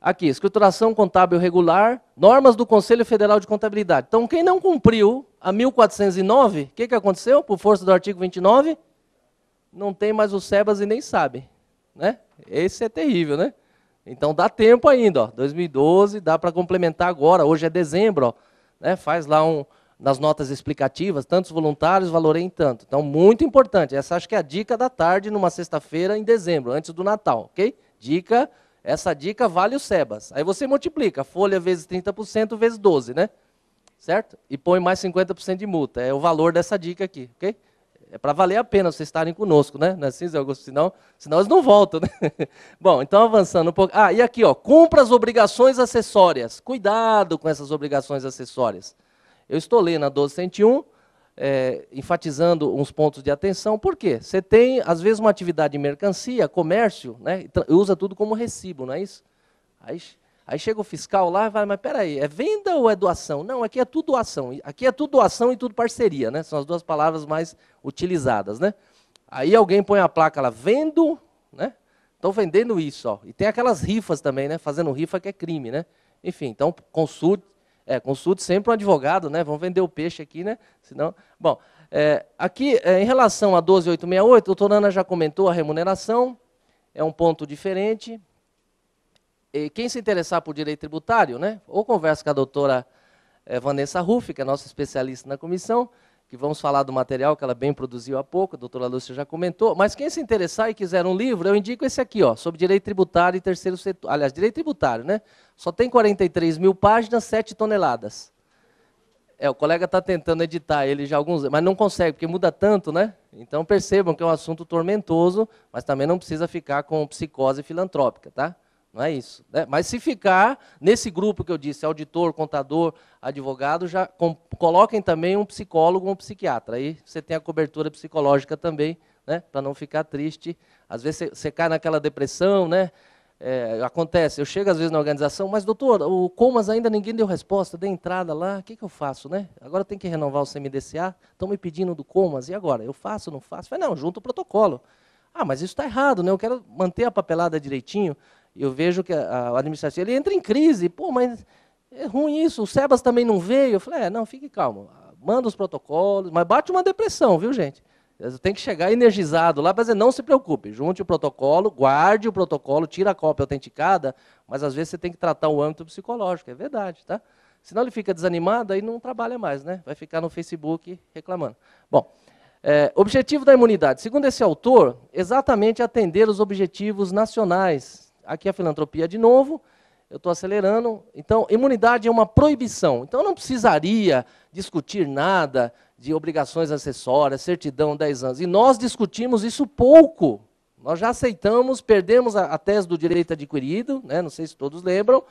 Aqui, escrituração contábil regular, normas do Conselho Federal de Contabilidade. Então, quem não cumpriu a 1409, o que, que aconteceu por força do artigo 29? Não tem mais o SEBAS e nem sabe. Né? Esse é terrível, né? Então dá tempo ainda, ó. 2012 dá para complementar agora. Hoje é dezembro, ó, né? Faz lá um, nas notas explicativas, tantos voluntários, valorei em tanto. Então, muito importante. Essa acho que é a dica da tarde, numa sexta-feira em dezembro, antes do Natal, ok? Dica, essa dica vale o SEBAS. Aí você multiplica, folha vezes 30% vezes 12, né? Certo? E põe mais 50% de multa. É o valor dessa dica aqui, ok? É para valer a pena vocês estarem conosco, né? Não é assim, Zé Augusto? Senão, senão eles não voltam, né? Bom, então avançando um pouco. Ah, e aqui, ó, cumpra as obrigações acessórias. Cuidado com essas obrigações acessórias. Eu estou lendo a 1201, é, enfatizando uns pontos de atenção. Por quê? Você tem, às vezes, uma atividade de mercancia, comércio, né, usa tudo como recibo, não é isso? Aí, aí chega o fiscal lá e vai, mas peraí, é venda ou é doação? Não, aqui é tudo doação. Aqui é tudo doação e tudo parceria, né? São as duas palavras mais utilizadas, né? Aí alguém põe a placa lá, vendo, né? Estou vendendo isso, ó. E tem aquelas rifas também, né? Fazendo rifa que é crime, né? Enfim, então consulte, é, consulte sempre um advogado, né? Vão vender o peixe aqui, né? Senão. Bom, é, aqui, é, em relação a 12868, a doutora Ana já comentou a remuneração, é um ponto diferente. E quem se interessar por direito tributário, né? Ou conversa com a doutora é, Vanessa Ruff, que é nossa especialista na comissão, que vamos falar do material que ela bem produziu há pouco, a doutora Lúcia já comentou. Mas quem se interessar e quiser um livro, eu indico esse aqui, ó, sobre direito tributário e terceiro setor. Aliás, direito tributário, né? Só tem 43 mil páginas, 7 toneladas. É, o colega está tentando editar ele já alguns mas não consegue, porque muda tanto, né? Então percebam que é um assunto tormentoso, mas também não precisa ficar com psicose filantrópica, tá? Não é isso. Né? Mas se ficar nesse grupo que eu disse, auditor, contador, advogado, já coloquem também um psicólogo ou um psiquiatra. Aí você tem a cobertura psicológica também, né? para não ficar triste. Às vezes você, você cai naquela depressão, né? É, acontece, eu chego às vezes na organização, mas doutor, o Comas ainda ninguém deu resposta, dei entrada lá, o que, que eu faço, né? Agora tem que renovar o CMDCA, estão me pedindo do Comas, e agora? Eu faço, não faço? falei, não, junto o protocolo. Ah, mas isso está errado, né? Eu quero manter a papelada direitinho. Eu vejo que a, administração ele entra em crise. Pô, mas é ruim isso. O Sebas também não veio. Eu falei, é, não, fique calmo. Manda os protocolos, mas bate uma depressão, viu, gente? Tem que chegar energizado lá mas não se preocupe, junte o protocolo, guarde o protocolo, tira a cópia autenticada, mas às vezes você tem que tratar o âmbito psicológico, é verdade, tá? Senão ele fica desanimado e não trabalha mais, né? Vai ficar no Facebook reclamando. Bom, é, objetivo da imunidade. Segundo esse autor, exatamente atender os objetivos nacionais Aqui é a filantropia de novo, eu estou acelerando. Então, imunidade é uma proibição. Então, eu não precisaria discutir nada de obrigações acessórias, certidão, 10 anos. E nós discutimos isso pouco. Nós já aceitamos, perdemos a, a tese do direito adquirido, né? não sei se todos lembram,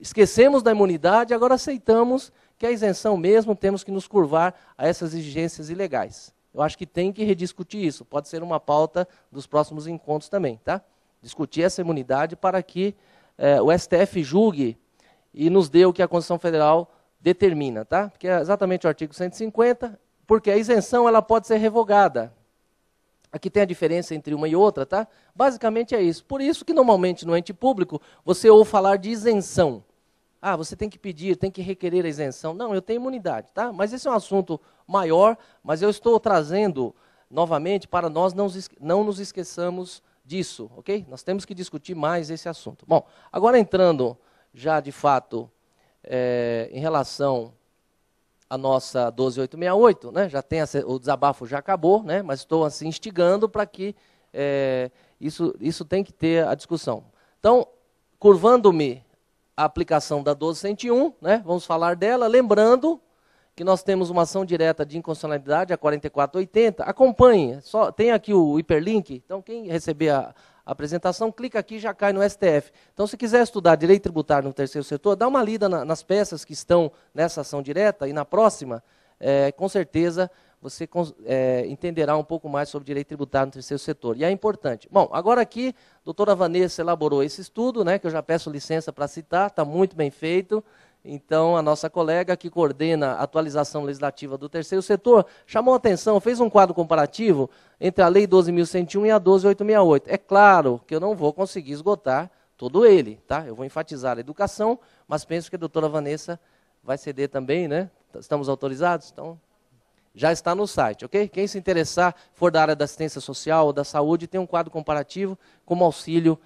esquecemos da imunidade, agora aceitamos que a é isenção mesmo temos que nos curvar a essas exigências ilegais. Eu acho que tem que rediscutir isso, pode ser uma pauta dos próximos encontros também, tá? discutir essa imunidade para que eh, o STF julgue e nos dê o que a Constituição Federal determina, tá? Que é exatamente o artigo 150, porque a isenção ela pode ser revogada. Aqui tem a diferença entre uma e outra, tá? Basicamente é isso. Por isso que normalmente no ente público você ouve falar de isenção. Ah, você tem que pedir, tem que requerer a isenção. Não, eu tenho imunidade, tá? Mas esse é um assunto maior, mas eu estou trazendo novamente para nós não, não nos esqueçamos disso, ok? Nós temos que discutir mais esse assunto. Bom, agora entrando já de fato é, em relação à nossa 12868, né? Já tem o desabafo já acabou, né? Mas estou assim instigando para que é, isso isso tem que ter a discussão. Então, curvando-me a aplicação da 1201, né? Vamos falar dela, lembrando que nós temos uma ação direta de inconstitucionalidade a 4480. Acompanhe, só, tem aqui o hiperlink, então quem receber a, a apresentação, clica aqui e já cai no STF. Então, se quiser estudar direito tributário no terceiro setor, dá uma lida na, nas peças que estão nessa ação direta e na próxima, é, com certeza você é, entenderá um pouco mais sobre direito tributário no terceiro setor. E é importante. Bom, agora aqui, a doutora Vanessa elaborou esse estudo, né, que eu já peço licença para citar, está muito bem feito. Então, a nossa colega que coordena a atualização legislativa do terceiro setor chamou atenção, fez um quadro comparativo entre a Lei 12.101 e a 12.868. É claro que eu não vou conseguir esgotar todo ele, tá? Eu vou enfatizar a educação, mas penso que a doutora Vanessa vai ceder também, né? Estamos autorizados? Então, já está no site, ok? Quem se interessar, for da área da assistência social ou da saúde, tem um quadro comparativo como auxílio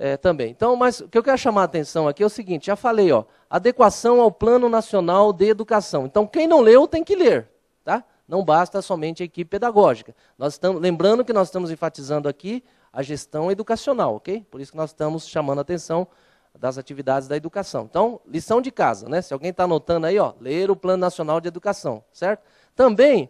é, também. Então, mas o que eu quero chamar a atenção aqui é o seguinte: já falei, ó, adequação ao Plano Nacional de Educação. Então, quem não leu tem que ler, tá? Não basta somente a equipe pedagógica. Nós estamos lembrando que nós estamos enfatizando aqui a gestão educacional, ok? Por isso que nós estamos chamando a atenção das atividades da educação. Então, lição de casa, né? Se alguém está anotando aí, ó, ler o Plano Nacional de Educação, certo? Também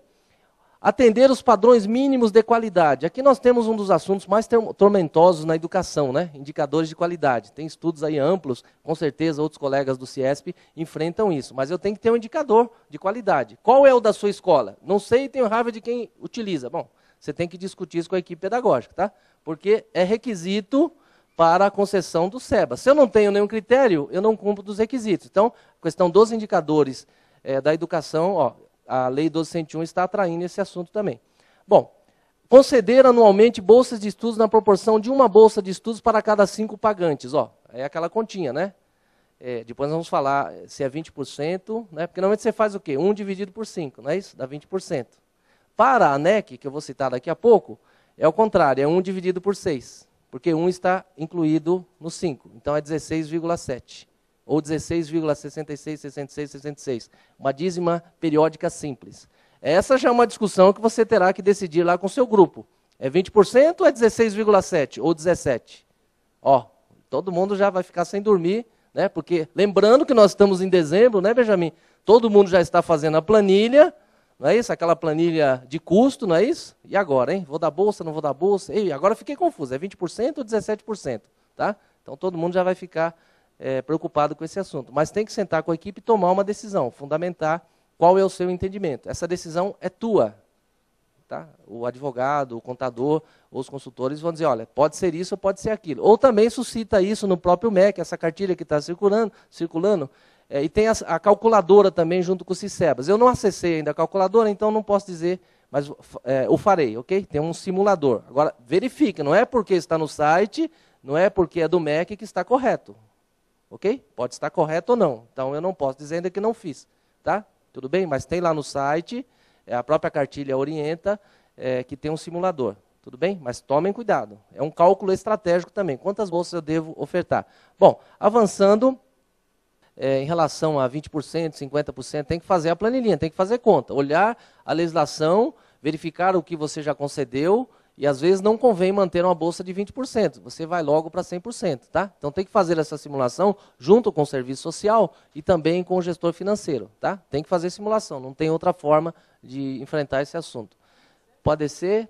Atender os padrões mínimos de qualidade. Aqui nós temos um dos assuntos mais tormentosos na educação, né? Indicadores de qualidade. Tem estudos aí amplos, com certeza outros colegas do CIESP enfrentam isso. Mas eu tenho que ter um indicador de qualidade. Qual é o da sua escola? Não sei e tenho raiva de quem utiliza. Bom, você tem que discutir isso com a equipe pedagógica, tá? Porque é requisito para a concessão do SEBA. Se eu não tenho nenhum critério, eu não cumpro dos requisitos. Então, a questão dos indicadores é, da educação, ó, a Lei 1201 está atraindo esse assunto também. Bom, conceder anualmente bolsas de estudos na proporção de uma bolsa de estudos para cada cinco pagantes. Ó, é aquela continha, né? É, depois nós vamos falar eh, se é 20%, né? porque normalmente você faz o quê? 1 dividido por 5, não é isso? Dá 20%. Para a ANEC, que eu vou citar daqui a pouco, é o contrário, é 1 dividido por 6, porque 1 está incluído no 5, então é 16,7 ou 16,66666 66. Uma dízima periódica simples. Essa já é uma discussão que você terá que decidir lá com o seu grupo. É 20% é ou é 16,7 ou 17? Ó, todo mundo já vai ficar sem dormir, né? Porque lembrando que nós estamos em dezembro, né, Benjamin? Todo mundo já está fazendo a planilha, não é isso? Aquela planilha de custo, não é isso? E agora, hein? Vou dar bolsa, não vou dar bolsa? Ei, agora fiquei confuso. É 20% ou 17%, tá? Então todo mundo já vai ficar é, preocupado com esse assunto. Mas tem que sentar com a equipe e tomar uma decisão, fundamentar qual é o seu entendimento. Essa decisão é tua. Tá? O advogado, o contador, os consultores vão dizer, olha, pode ser isso ou pode ser aquilo. Ou também suscita isso no próprio MEC, essa cartilha que está circulando, circulando é, e tem a, a, calculadora também junto com o Cicebas. Eu não acessei ainda a calculadora, então não posso dizer, mas é, o farei, ok? Tem um simulador. Agora, verifique, não é porque está no site, não é porque é do MEC que está correto ok? Pode estar correto ou não. Então eu não posso dizer ainda que não fiz, tá? Tudo bem? Mas tem lá no site, é, a própria cartilha orienta é, que tem um simulador, tudo bem? Mas tomem cuidado. É um cálculo estratégico também. Quantas bolsas eu devo ofertar? Bom, avançando é, em relação a 20%, 50%, tem que fazer a planilhinha, tem que fazer conta. Olhar a legislação, verificar o que você já concedeu, e às vezes não convém manter uma bolsa de 20%, você vai logo para 100%, tá? Então tem que fazer essa simulação junto com o serviço social e também com o gestor financeiro, tá? Tem que fazer simulação, não tem outra forma de enfrentar esse assunto. Pode ser.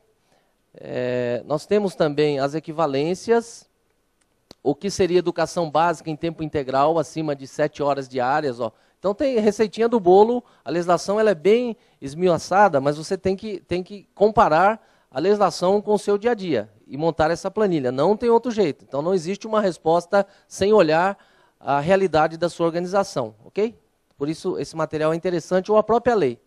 É, nós temos também as equivalências, o que seria educação básica em tempo integral, acima de 7 horas diárias, ó. Então tem receitinha do bolo, a legislação ela é bem esmiuçada, mas você tem que, tem que comparar a legislação com o seu dia a dia e montar essa planilha. Não tem outro jeito. Então não existe uma resposta sem olhar a realidade da sua organização, ok? Por isso esse material é interessante ou a própria lei.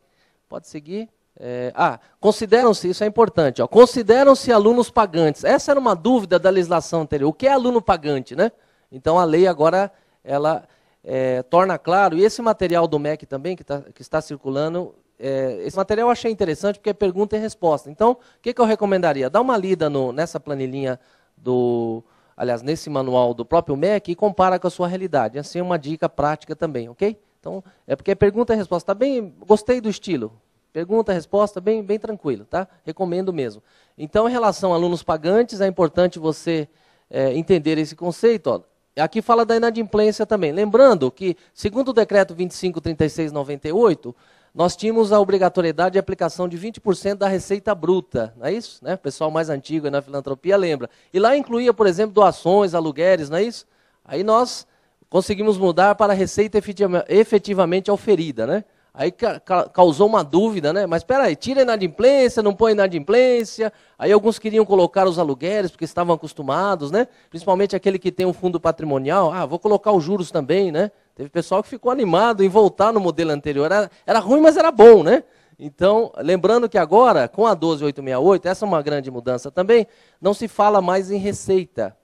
Pode seguir. É, ah, consideram-se, isso é importante, consideram-se alunos pagantes. Essa era uma dúvida da legislação anterior. O que é aluno pagante, né? Então a lei agora ela é, torna claro, e esse material do MEC também, que, tá, que está circulando, é, esse material eu achei interessante porque é pergunta e resposta. Então, o que, que eu recomendaria? Dá uma lida no, nessa planilhinha do, aliás, nesse manual do próprio MEC e compara com a sua realidade. Assim é uma dica prática também, ok? Então, é porque é pergunta e resposta. Tá bem, gostei do estilo. Pergunta, e resposta, bem, bem tranquilo, tá? Recomendo mesmo. Então, em relação a alunos pagantes, é importante você é, entender esse conceito. Ó. Aqui fala da inadimplência também. Lembrando que, segundo o decreto 253698, nós tínhamos a obrigatoriedade de aplicação de 20% da receita bruta, não é isso? Né? O pessoal mais antigo na filantropia lembra. E lá incluía, por exemplo, doações, aluguéis, não é isso? Aí nós conseguimos mudar para a receita efetivamente oferida, né? Aí ca causou uma dúvida, né? Mas espera aí, tira a inadimplência, não põe inadimplência. Aí alguns queriam colocar os aluguéis porque estavam acostumados, né? Principalmente aquele que tem um fundo patrimonial. Ah, vou colocar os juros também, né? Teve pessoal que ficou animado em voltar no modelo anterior. Era, era ruim, mas era bom, né? Então, lembrando que agora, com a 12868, essa é uma grande mudança também, não se fala mais em receita.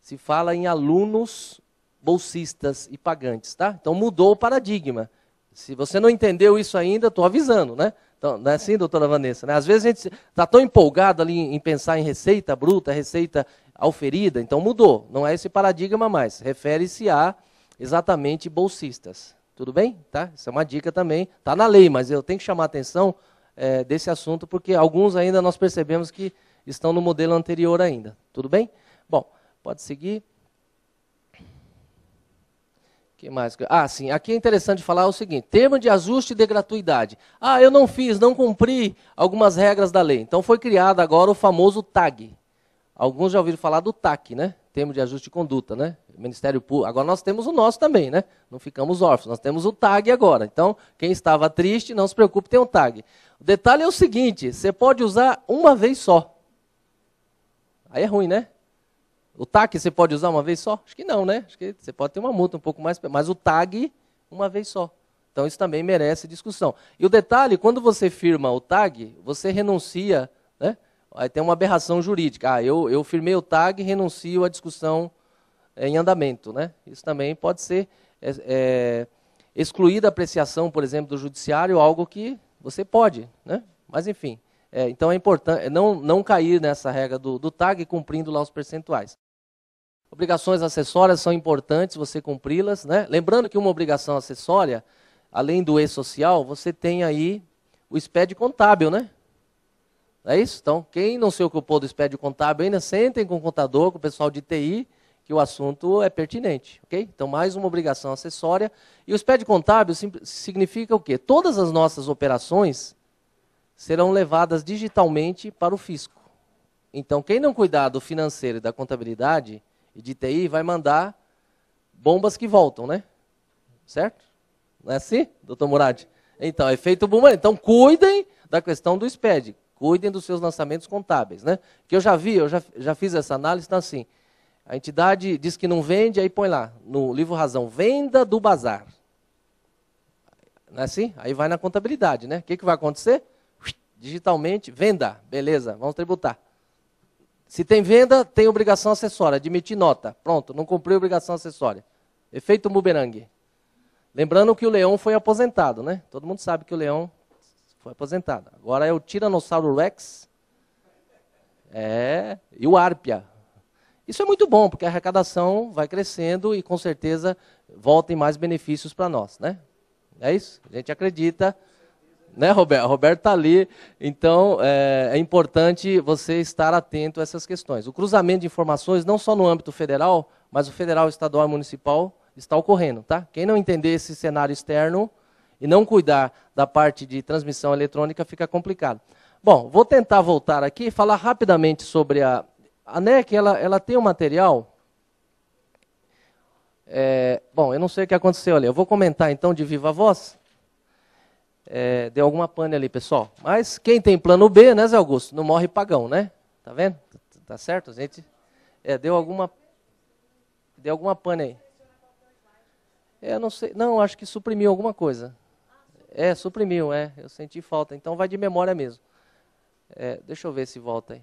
Se fala em alunos, bolsistas e pagantes, tá? Então mudou o paradigma. Se você não entendeu isso ainda, estou avisando, né? Então, não é assim, doutora Vanessa? Né? Às vezes a gente está tão empolgado ali em pensar em receita bruta, receita auferida, então mudou. Não é esse paradigma mais. Refere-se a exatamente bolsistas. Tudo bem? Tá? Isso é uma dica também. Está na lei, mas eu tenho que chamar a atenção é, desse assunto, porque alguns ainda nós percebemos que estão no modelo anterior ainda. Tudo bem? Bom, pode seguir. que mais? Ah, sim. Aqui é interessante falar o seguinte: termo de ajuste de gratuidade. Ah, eu não fiz, não cumpri algumas regras da lei. Então foi criado agora o famoso TAG. Alguns já ouviram falar do TAC, né? Termo de ajuste de conduta, né? Ministério Público. Agora nós temos o nosso também, né? Não ficamos órfãos. Nós temos o TAG agora. Então, quem estava triste, não se preocupe, tem o um TAG. O detalhe é o seguinte: você pode usar uma vez só. Aí é ruim, né? O Tag você pode usar uma vez só? Acho que não, né? Acho que você pode ter uma multa um pouco mais, mas o TAG, uma vez só. Então isso também merece discussão. E o detalhe, quando você firma o TAG, você renuncia, né? Aí tem uma aberração jurídica. Ah, eu, eu firmei o TAG e renuncio à discussão em andamento. Né? Isso também pode ser é, é, excluída a apreciação, por exemplo, do judiciário, algo que você pode. Né? Mas, enfim, é, então é importante é não, não cair nessa regra do, do TAG cumprindo lá os percentuais. Obrigações acessórias são importantes você cumpri-las. Né? Lembrando que uma obrigação acessória, além do E-Social, você tem aí o SPED contábil, né? É isso? Então, quem não se ocupou do SPED contábil ainda, sentem com o contador, com o pessoal de TI, que o assunto é pertinente, ok? Então, mais uma obrigação acessória. E o SPED contábil significa o quê? Todas as nossas operações serão levadas digitalmente para o fisco. Então, quem não cuidar do financeiro e da contabilidade e de TI vai mandar bombas que voltam, né? Certo? Não é assim, doutor Murad? Então, é feito boomerang. Então, cuidem da questão do SPED. Cuidem dos seus lançamentos contábeis, né? Que eu já vi, eu já, já fiz essa análise, está então, assim a entidade diz que não vende, aí põe lá, no livro razão, venda do bazar. Não é assim? Aí vai na contabilidade, né? O que, que vai acontecer? Digitalmente, venda, beleza, vamos tributar. Se tem venda, tem obrigação acessória, admitir nota. Pronto, não cumpriu obrigação acessória. Efeito bumerangue. Lembrando que o leão foi aposentado, né? Todo mundo sabe que o leão foi aposentado. Agora é o Tiranossauro Rex. É, e o Árpia, isso é muito bom, porque a arrecadação vai crescendo e com certeza voltem mais benefícios para nós, né? É isso? A gente acredita, né, Roberto? Roberto está ali, então é, é, importante você estar atento a essas questões. O cruzamento de informações, não só no âmbito federal, mas o federal, estadual e municipal, está ocorrendo, tá? Quem não entender esse cenário externo e não cuidar da parte de transmissão eletrônica, fica complicado. Bom, vou tentar voltar aqui e falar rapidamente sobre a, a ah, NEC, né, ela, ela tem um material... É, bom, eu não sei o que aconteceu ali. Eu vou comentar, então, de viva voz. É, deu alguma pane ali, pessoal. Mas quem tem plano B, né, Zé Augusto? Não morre pagão, né? Tá vendo? Tá certo, gente? É, deu alguma... Deu alguma pane aí. É, eu não sei. Não, acho que suprimiu alguma coisa. É, suprimiu, é. Eu senti falta. Então vai de memória mesmo. É, deixa eu ver se volta aí.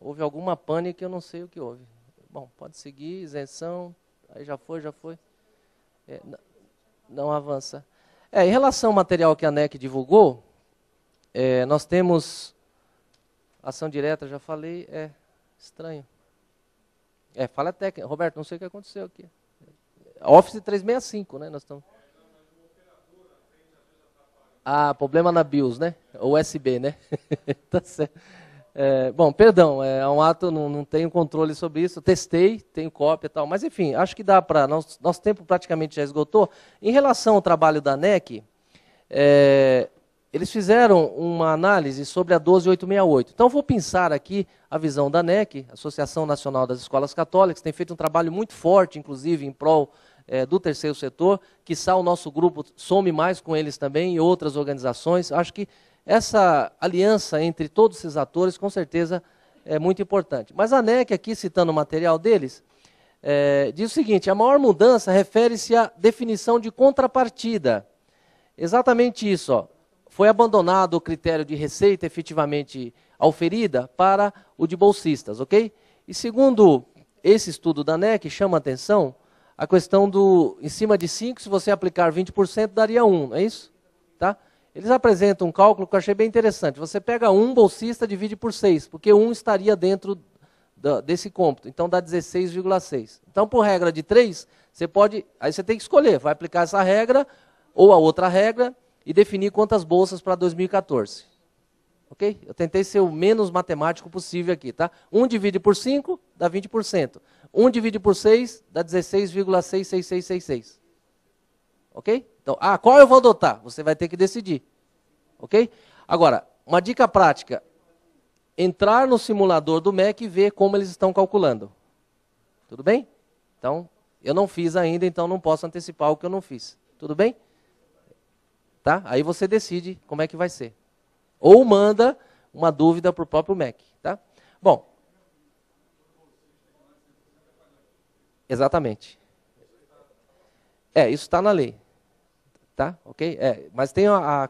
Houve alguma que eu não sei o que houve. Bom, pode seguir, isenção, aí já foi, já foi. É, não, avança. É, em relação ao material que a nec divulgou, é, nós temos ação direta, já falei, é estranho. É, fala técnica. Roberto, não sei o que aconteceu aqui. Office 365, né? Nós estamos. Ah, problema na BIOS, né? USB, né? tá certo. É, bom, perdão, é, é um ato, não, não tenho controle sobre isso, testei, tenho cópia e tal, mas enfim, acho que dá para. Nosso, nosso tempo praticamente já esgotou. Em relação ao trabalho da NEC, é, eles fizeram uma análise sobre a 12868. Então, vou pensar aqui a visão da NEC, Associação Nacional das Escolas Católicas, tem feito um trabalho muito forte, inclusive, em prol é, do terceiro setor, que o nosso grupo some mais com eles também e outras organizações. Acho que essa aliança entre todos esses atores, com certeza, é muito importante. Mas a ANEC, aqui citando o material deles, é, diz o seguinte: a maior mudança refere-se à definição de contrapartida. Exatamente isso. Ó. Foi abandonado o critério de receita efetivamente auferida para o de bolsistas, ok? E segundo esse estudo da ANEC, chama atenção a questão do, em cima de 5, se você aplicar 20%, daria 1, não é isso? Eles apresentam um cálculo que eu achei bem interessante. Você pega um bolsista, divide por 6, porque um estaria dentro da, desse cômputo. Então dá 16,6. Então, por regra de 3, você pode. Aí você tem que escolher, vai aplicar essa regra ou a outra regra e definir quantas bolsas para 2014. Ok? Eu tentei ser o menos matemático possível aqui, tá? 1 um divide por 5, dá 20%. 1 um divide por 6, dá 16,66666. Ok? Então, ah, qual eu vou adotar? Você vai ter que decidir. Ok? Agora, uma dica prática: entrar no simulador do MEC e ver como eles estão calculando. Tudo bem? Então, eu não fiz ainda, então não posso antecipar o que eu não fiz. Tudo bem? Tá? Aí você decide como é que vai ser. Ou manda uma dúvida para o próprio MEC. Tá? Bom. Exatamente. É, isso está na lei tá? Ok? É, mas tem a, a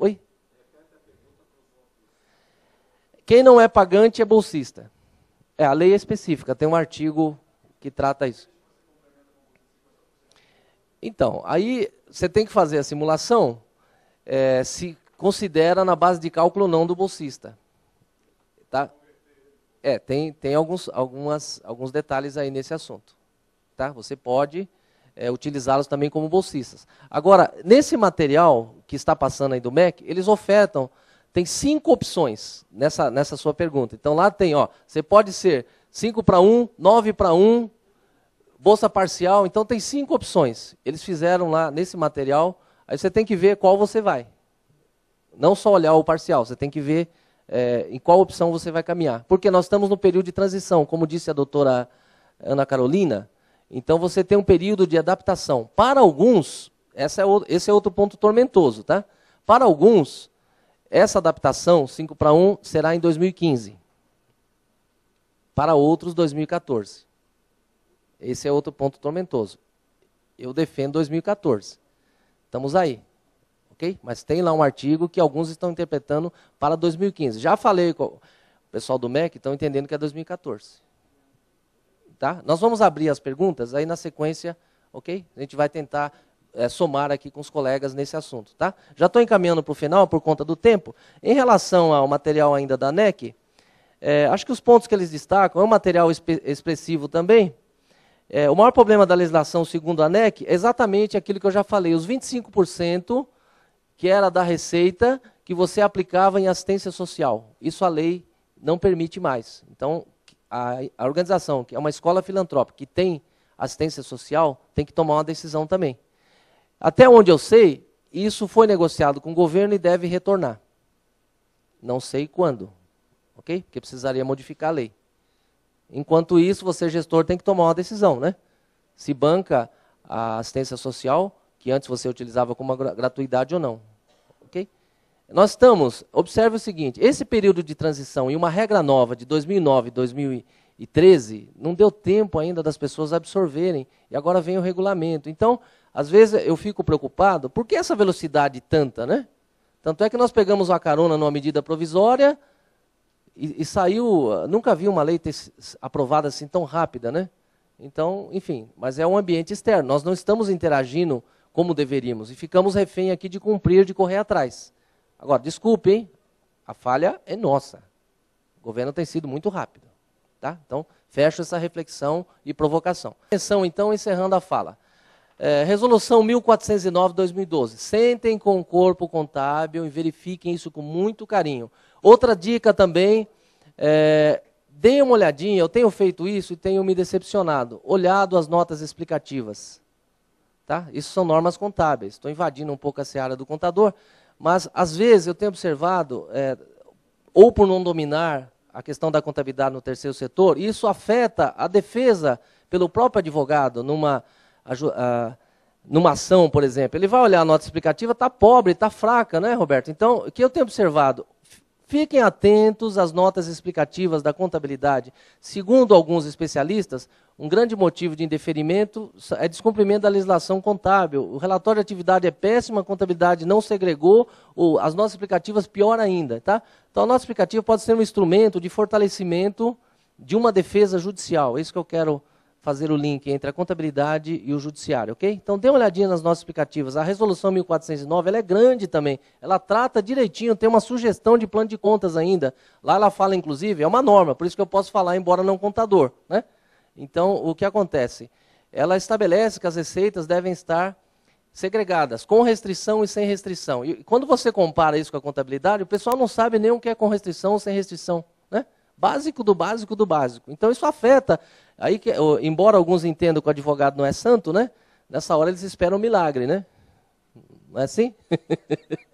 Oi? Quem não é pagante é bolsista. É, a lei é específica, tem um artigo que trata isso. Então, aí você tem que fazer a simulação é, se considera na base de cálculo ou não do bolsista. Tá? É, tem, tem alguns, algumas, alguns detalhes aí nesse assunto. Tá? Você pode é, utilizá-los também como bolsistas. Agora, nesse material que está passando aí do MEC, eles ofertam, tem cinco opções nessa, nessa sua pergunta. Então lá tem, ó, você pode ser cinco para um, nove para um, bolsa parcial, então tem cinco opções. Eles fizeram lá nesse material, aí você tem que ver qual você vai. Não só olhar o parcial, você tem que ver é, em qual opção você vai caminhar. Porque nós estamos no período de transição, como disse a doutora Ana Carolina, então você tem um período de adaptação. Para alguns, é, esse é outro ponto tormentoso, tá? Para alguns, essa adaptação, 5 para 1, será em 2015. Para outros, 2014. Esse é outro ponto tormentoso. Eu defendo 2014. Estamos aí. Ok? Mas tem lá um artigo que alguns estão interpretando para 2015. Já falei com o pessoal do MEC, estão entendendo que é 2014. Tá? Nós vamos abrir as perguntas, aí na sequência, ok? A gente vai tentar é, somar aqui com os colegas nesse assunto. Tá? Já estou encaminhando para o final por conta do tempo. Em relação ao material ainda da NEC, é, eh, acho que os pontos que eles destacam é um material expressivo também. É, o maior problema da legislação, segundo a NEC, é exatamente aquilo que eu já falei: os 25% que era da receita que você aplicava em assistência social. Isso a lei não permite mais. Então, a, a organização, que é uma escola filantrópica, que tem assistência social, tem que tomar uma decisão também. Até onde eu sei, isso foi negociado com o governo e deve retornar. Não sei quando, ok? Porque precisaria modificar a lei. Enquanto isso, você, gestor, tem que tomar uma decisão, né? Se banca a assistência social, que antes você utilizava como gratuidade ou não. Nós estamos, observe o seguinte, esse período de transição e uma regra nova de 2009 2013, não deu tempo ainda das pessoas absorverem, e agora vem o regulamento. Então, às vezes eu fico preocupado, por que essa velocidade tanta, né? Tanto é que nós pegamos uma carona numa medida provisória e, e saiu, nunca vi uma lei ter, aprovada assim tão rápida, né? Então, enfim, mas é um ambiente externo, nós não estamos interagindo como deveríamos, e ficamos refém aqui de cumprir, de correr atrás. Agora, desculpe, hein? A falha é nossa. O governo tem sido muito rápido. Tá? Então, fecho essa reflexão e provocação. Atenção, então, encerrando a fala. É, resolução 1409-2012. Sentem com o corpo contábil e verifiquem isso com muito carinho. Outra dica também, é, deem uma olhadinha, eu tenho feito isso e tenho me decepcionado. Olhado as notas explicativas. Tá? Isso são normas contábeis. Estou invadindo um pouco a seara do contador, mas, às vezes, eu tenho observado, é, ou por não dominar a questão da contabilidade no terceiro setor, isso afeta a defesa pelo próprio advogado numa, a, ah, numa ação, por exemplo. Ele vai olhar a nota explicativa, está pobre, está fraca, não é Roberto? Então, o que eu tenho observado? Fiquem atentos às notas explicativas da contabilidade. Segundo alguns especialistas, um grande motivo de indeferimento é descumprimento da legislação contábil. O relatório de atividade é péssimo, a contabilidade não segregou, ou as nossas explicativas pior ainda. Tá? Então, a nossa explicativa pode ser um instrumento de fortalecimento de uma defesa judicial. É isso que eu quero fazer o link entre a contabilidade e o judiciário, ok? Então, dê uma olhadinha nas nossas explicativas. A resolução 1409, ela é grande também. Ela trata direitinho, tem uma sugestão de plano de contas ainda. Lá ela fala, inclusive, é uma norma, por isso que eu posso falar, embora não contador, né? Então, o que acontece? Ela estabelece que as receitas devem estar segregadas, com restrição e sem restrição. E quando você compara isso com a contabilidade, o pessoal não sabe nem o que é com restrição ou sem restrição. Né? Básico do básico do básico. Então isso afeta. Aí que, embora alguns entendam que o advogado não é santo, né? Nessa hora eles esperam um milagre, né? Não é assim?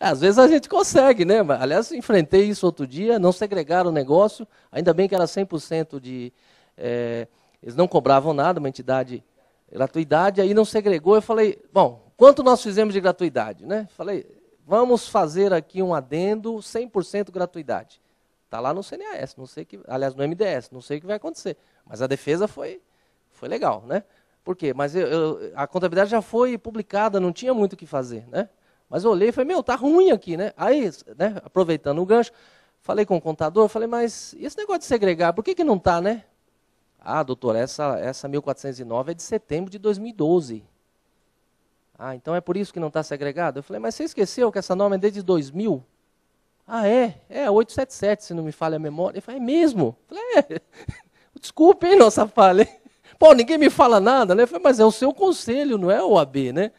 Às vezes a gente consegue, né? Aliás, enfrentei isso outro dia, não segregaram o negócio, ainda bem que era 100% de, é, eles não cobravam nada, uma entidade gratuidade, aí não segregou. Eu falei, bom, quanto nós fizemos de gratuidade? Né? Falei, vamos fazer aqui um adendo 100% gratuidade. Está lá no CNAS, não sei que, aliás, no MDS, não sei o que vai acontecer. Mas a defesa foi, foi legal, né? Por quê? Mas eu, eu, a contabilidade já foi publicada, não tinha muito o que fazer, né? Mas eu olhei e falei, meu, tá ruim aqui, né? Aí, né, aproveitando o gancho, falei com o contador, falei, mas e esse negócio de segregar, por que, que não tá, né? Ah, doutor, essa, essa 1409 é de setembro de 2012. Ah, então é por isso que não está segregado? Eu falei, mas você esqueceu que essa norma é desde 2000? Ah, é? É, 877, se não me falha a memória. Ele falou, é mesmo? Eu falei, é. Desculpe, hein, nossa falha. Pô, ninguém me fala nada, né? Eu falei, mas é o seu conselho, não é o AB, né?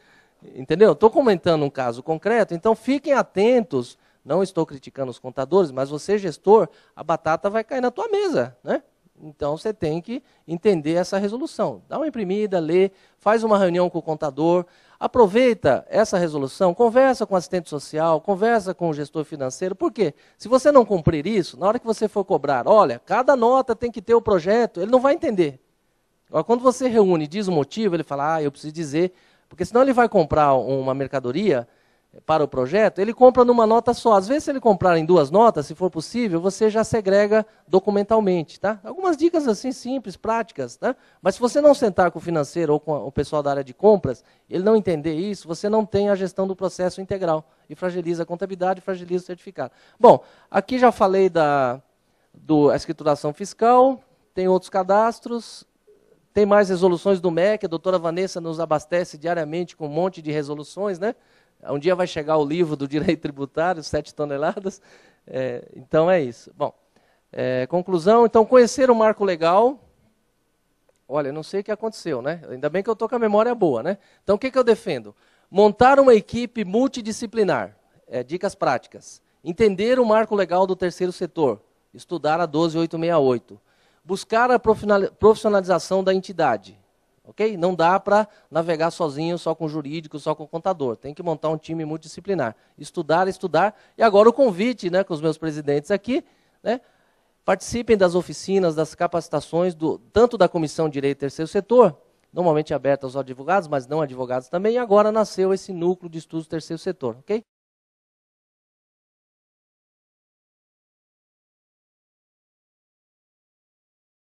Entendeu? Estou comentando um caso concreto, então fiquem atentos. Não estou criticando os contadores, mas você, gestor, a batata vai cair na tua mesa, né? Então você tem que entender essa resolução. Dá uma imprimida, lê, faz uma reunião com o contador, aproveita essa resolução, conversa com o assistente social, conversa com o gestor financeiro. Por quê? Se você não cumprir isso, na hora que você for cobrar, olha, cada nota tem que ter o projeto, ele não vai entender. Agora, quando você reúne e diz o motivo, ele fala, ah, eu preciso dizer, porque senão ele vai comprar uma mercadoria para o projeto, ele compra numa nota só. Às vezes, se ele comprar em duas notas, se for possível, você já segrega documentalmente. Tá? Algumas dicas assim simples, práticas. Tá? Mas se você não sentar com o financeiro ou com o pessoal da área de compras, ele não entender isso, você não tem a gestão do processo integral. E fragiliza a contabilidade, fragiliza o certificado. Bom, aqui já falei da do, a escrituração fiscal, tem outros cadastros, tem mais resoluções do MEC, a doutora Vanessa nos abastece diariamente com um monte de resoluções, né? Um dia vai chegar o livro do direito tributário, sete toneladas. É, então é isso. Bom, é, conclusão. Então, conhecer o marco legal. Olha, não sei o que aconteceu, né? Ainda bem que eu estou com a memória boa, né? Então, o que, que eu defendo? Montar uma equipe multidisciplinar. É, dicas práticas. Entender o marco legal do terceiro setor. Estudar a 12868. Buscar a profissionalização da entidade ok? Não dá para navegar sozinho, só com jurídico, só com contador. Tem que montar um time multidisciplinar. Estudar, estudar. E agora o convite né, com os meus presidentes aqui, né? Participem das oficinas, das capacitações, do, tanto da Comissão Direito e Terceiro Setor, normalmente aberta aos advogados, mas não advogados também, e agora nasceu esse núcleo de estudos do terceiro setor, ok?